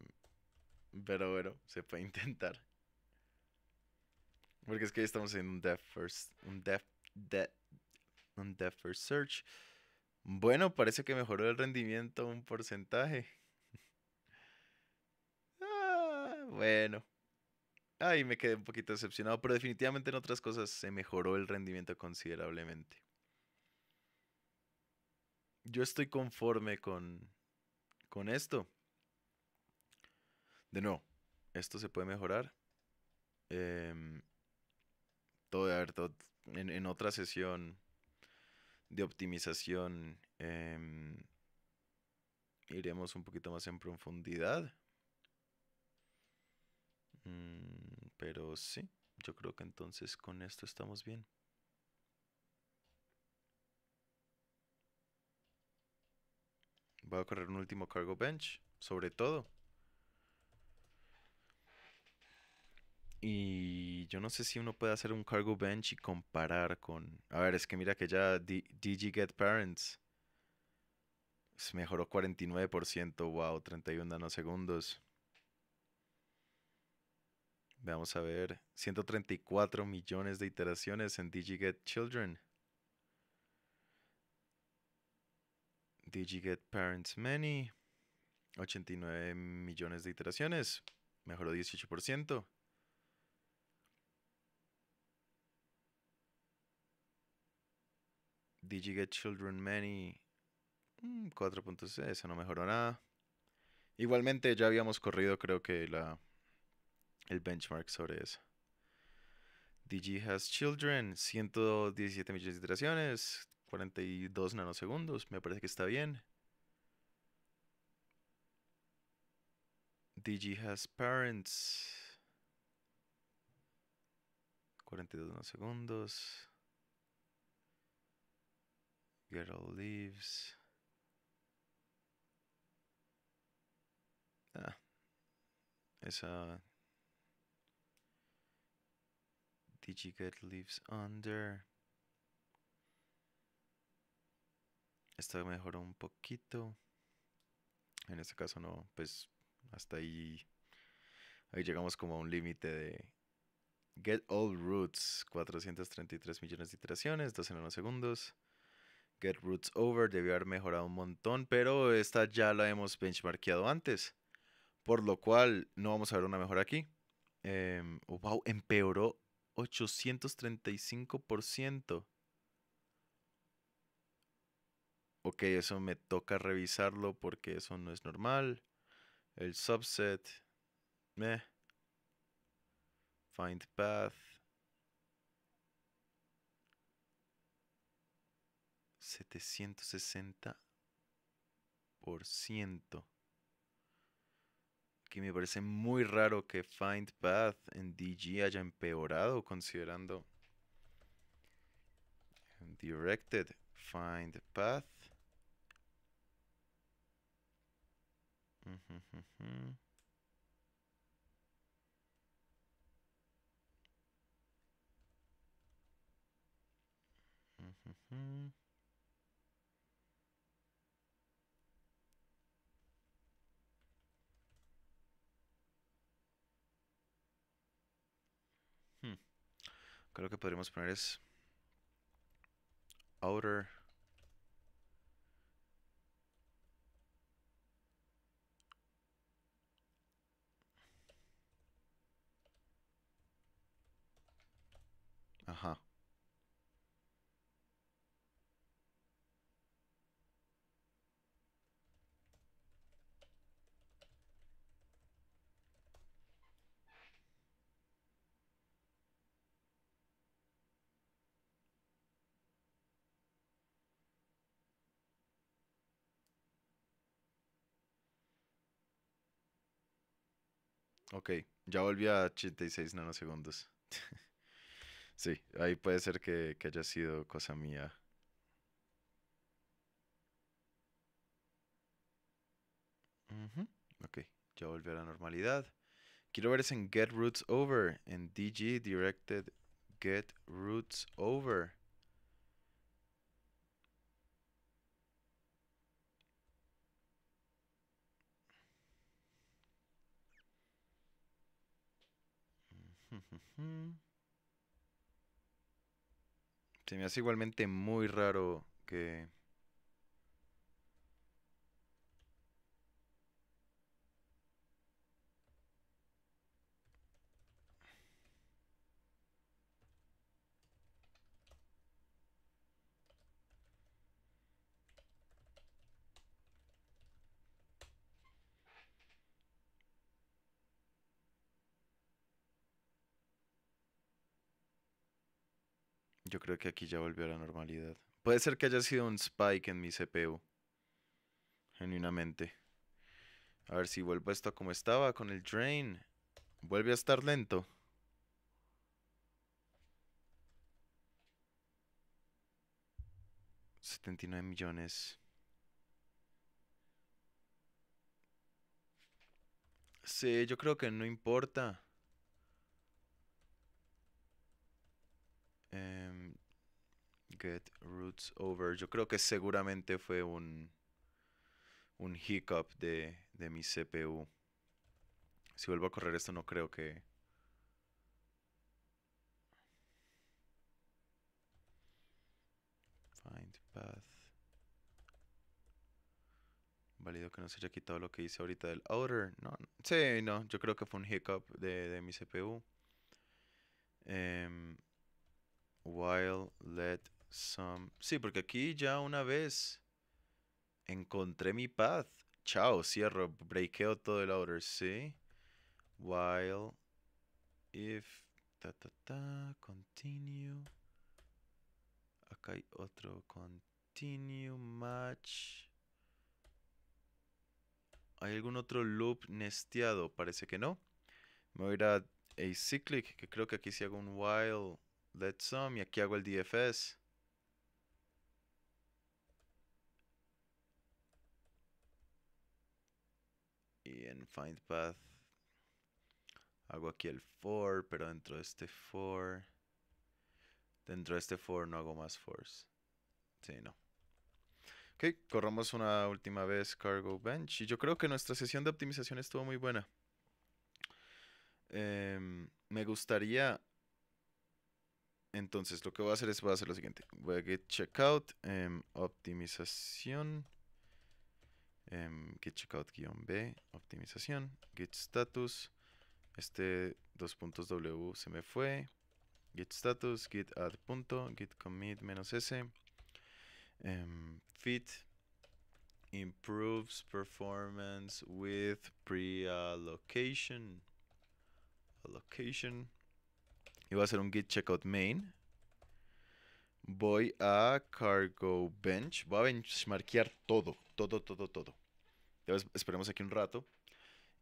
pero bueno, se puede intentar. Porque es que estamos en un depth first. Un un first search. Bueno, parece que mejoró el rendimiento un porcentaje. bueno. Ay, me quedé un poquito decepcionado, pero definitivamente en otras cosas se mejoró el rendimiento considerablemente. Yo estoy conforme con, con esto. De nuevo, esto se puede mejorar. Em, todo, en, otra sesión de optimización em, iremos un poquito más en profundidad. Mm, pero sí, yo creo que entonces con esto estamos bien. Voy a correr un último cargo bench, sobre todo. Y yo no sé si uno puede hacer un cargo bench y comparar con... A ver, es que mira que ya D Get Parents se mejoró 49%, wow, 31 nanosegundos. Vamos a ver, 134 millones de iteraciones en DigiGet Children. DigiGet Parents Many, 89 millones de iteraciones, mejoró 18%. DigiGet Children Many, 4.6, mm, eso no mejoró nada. Igualmente ya habíamos corrido creo que la el benchmark sobre eso. DG has children, 117 millones de iteraciones, 42 nanosegundos, me parece que está bien. DG has parents, 42 nanosegundos. Get all leaves. Ah, esa DigiGet lives under. Esto mejoró un poquito. En este caso no, pues hasta ahí. Ahí llegamos como a un límite de Get All Roots, 433 millones de iteraciones, 12 nanosegundos. Get Roots Over debió haber mejorado un montón, pero esta ya la hemos benchmarkeado antes. Por lo cual no vamos a ver una mejora aquí. Em, wow, empeoró 835%. Ok, eso me toca revisarlo porque eso no es normal. El subset. me Find path. Setecientos sesenta por ciento me parece muy raro que Find Path en DG haya empeorado considerando Directed Find Path. Creo que podríamos poner es outer Ajá. Ok, ya volví a 86 nanosegundos. sí, ahí puede ser que, que haya sido cosa mía. Ok, ya volví a la normalidad. Quiero ver es en Get Roots Over, en DG Directed Get Roots Over. Se me hace igualmente muy raro que Yo creo que aquí ya volvió a la normalidad. Puede ser que haya sido un spike en mi CPU. Genuinamente. A ver si vuelvo esto como estaba con el drain. Vuelve a estar lento. $79 millones. Sí, yo creo que no importa. Em, get roots over. Yo creo que seguramente fue un, un hiccup de, mi CPU. Si vuelvo a correr esto no creo que... Find path. Válido que no se haya quitado lo que hice ahorita del outer. No, Sí, no, yo creo que fue un hiccup de, mi CPU. Em, While let some... Sí, porque aquí ya una vez encontré mi path. Chao, cierro, breakeo todo el order, ¿sí? While if... Ta, ta, ta, continue. Acá hay otro continue match. ¿Hay algún otro loop nesteado? Parece que no. Me voy a ir a acyclic, que creo que aquí si hago un while Let's sum y aquí hago el DFS. Y en find path hago aquí el for, pero dentro de este for, dentro de este for no hago más force. Sí, no. Ok, corramos una última vez cargo bench y yo creo que nuestra sesión de optimización estuvo muy buena. Em, me gustaría entonces, lo que voy a hacer es, voy a hacer lo siguiente. Voy a git checkout, em, optimización, git em, get checkout-b, optimización, git status. Este dos puntos w se me fue. git status, git add punto, git commit menos s. Em, fit improves performance with pre-allocation. Allocation y voy a hacer un git checkout main. Voy a cargo bench, voy a benchmarkear todo, todo, todo, todo. esperemos aquí un rato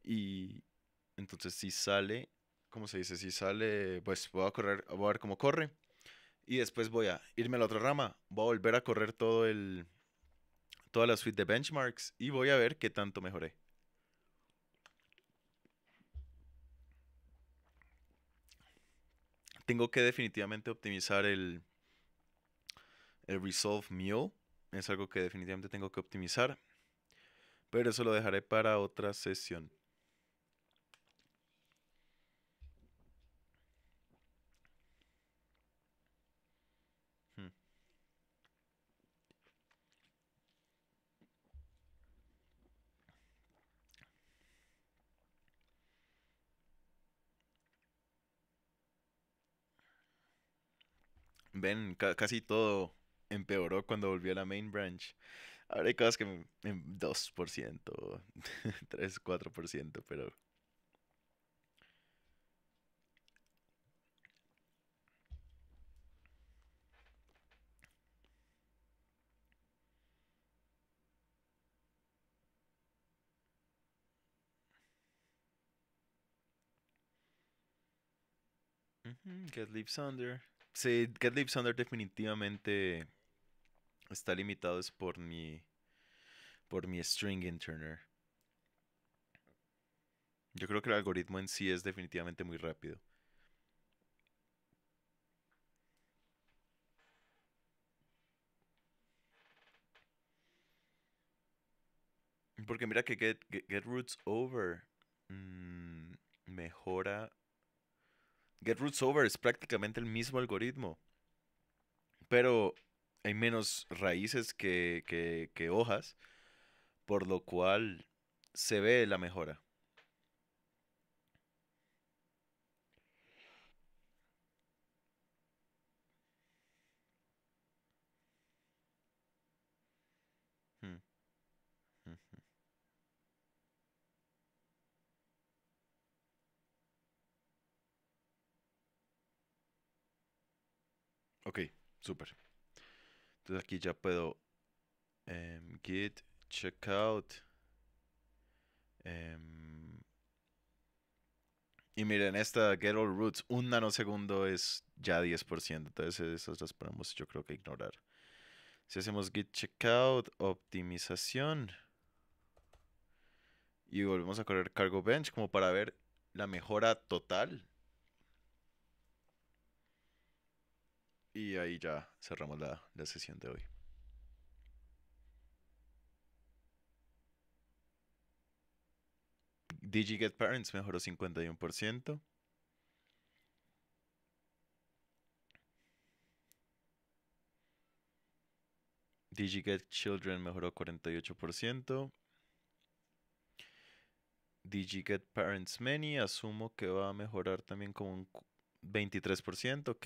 y entonces si sale, ¿cómo se dice? Si sale, pues voy a correr, a ver cómo corre y después voy a irme a la otra rama, voy a volver a correr todo el toda la suite de benchmarks y voy a ver qué tanto mejoré. Tengo que definitivamente optimizar el, el Resolve Mule. Es algo que definitivamente tengo que optimizar. Pero eso lo dejaré para otra sesión. Ven, casi todo empeoró cuando volvió a la main branch. Ahora hay cosas que en 2%, 3, 4%, pero... Mhm. get leaps under. Sí, Get definitivamente está limitado es por mi por mi string interner. Yo creo que el algoritmo en sí es definitivamente muy rápido. Porque mira que Get, get, Roots Over mm, mejora roots Over es prácticamente el mismo algoritmo, pero hay menos raíces que, que hojas, por lo cual se ve la mejora. super, Entonces aquí ya puedo em, git checkout. Em, y miren, esta Get All Roots, un nanosegundo es ya 10%. Entonces esas las podemos yo creo que ignorar. Si hacemos git checkout, optimización. Y volvemos a correr cargo bench como para ver la mejora total Y ahí ya cerramos la, la sesión de hoy. get Parents mejoró 51%. DigiGet Children mejoró 48%. get Parents Many asumo que va a mejorar también como un 23%, ok.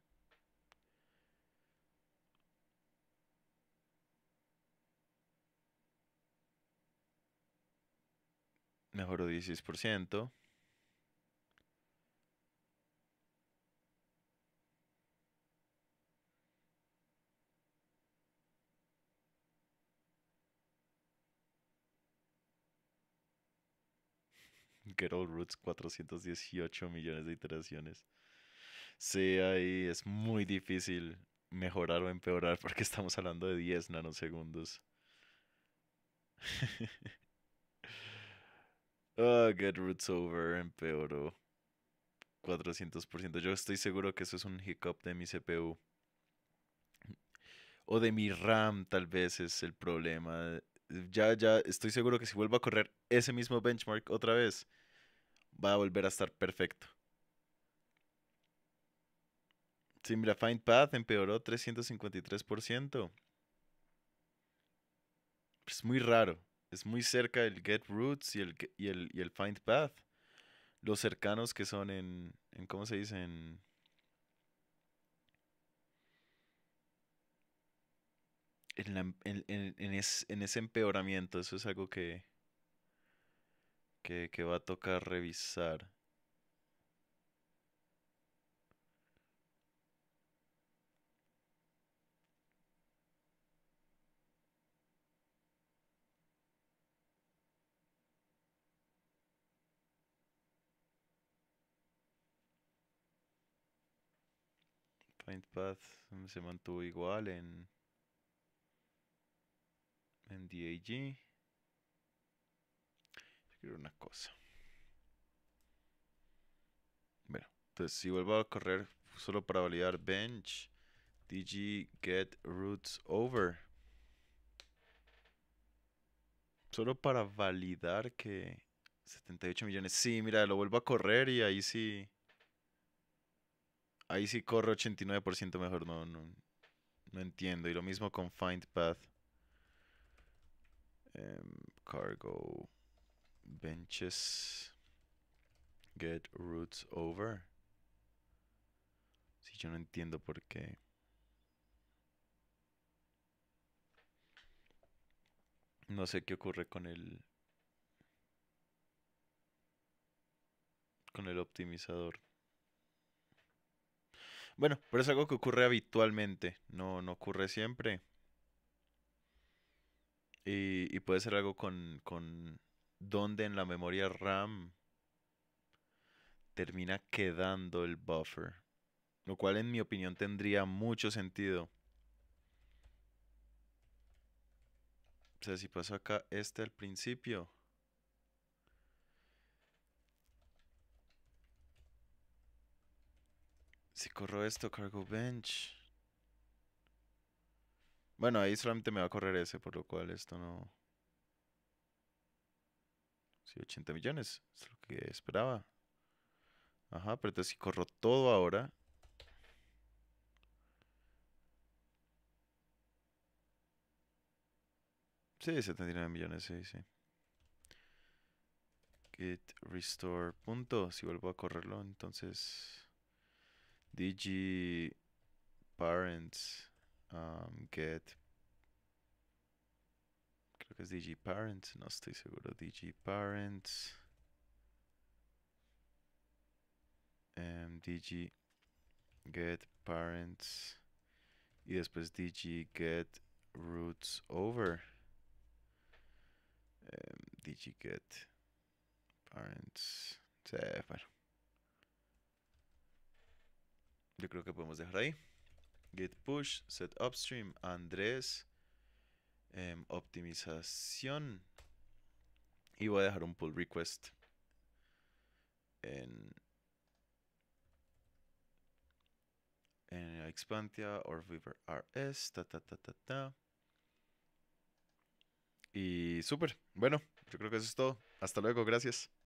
Mejoró 16%. Get All Roots 418 millones de iteraciones. Sí, ahí es muy difícil mejorar o empeorar porque estamos hablando de 10 nanosegundos. Oh, ah, Get Roots Over empeoró 400%. Yo estoy seguro que eso es un hiccup de mi CPU. O de mi RAM, tal vez es el problema. Ya, ya, estoy seguro que si vuelvo a correr ese mismo benchmark otra vez, va a volver a estar perfecto. Sí, mira, Find Path empeoró 353%. Es muy raro es muy cerca el Get Roots y el, y el, y el Find Path. Los cercanos que son en, en ¿cómo se dice? En, en, la, en, en, es, en, ese empeoramiento. Eso es algo que, que, que va a tocar revisar. path um, se mantuvo igual en, en DAG. Quiero una cosa. Bueno, entonces si vuelvo a correr solo para validar bench, DG get roots over. Solo para validar que 78 millones. Sí, mira, lo vuelvo a correr y ahí sí ahí sí corre 89% mejor, no, no, entiendo. Y lo mismo con Find Path. Em, cargo benches. Get roots over. Si yo no entiendo por qué. No sé qué ocurre con el con el optimizador. Bueno, pero es algo que ocurre habitualmente, no, no ocurre siempre. Y, puede ser algo con, con en la memoria RAM termina quedando el buffer. Lo cual en mi opinión tendría mucho sentido. O sea, si paso acá este al principio. Si corro esto, cargo bench. Bueno, ahí solamente me va a correr ese, por lo cual esto no... Sí, 80 millones, es lo que esperaba. Ajá, pero entonces si corro todo ahora... Sí, 79 millones, sí, sí. Git restore punto, si vuelvo a correrlo, entonces... did parents um, get creo que es DG Parents, no estoy seguro, DG Parents, and DG Get Parents y después DG Get Roots Over, um, DG Get Parents, sí, bueno, Yo creo que podemos dejar ahí. Git push, set upstream, Andrés, em, optimización. Y voy a dejar un pull request en, en Expantia or Viver RS. Ta, ta, ta, ta, ta. Y súper. Bueno, yo creo que eso es todo. Hasta luego, gracias.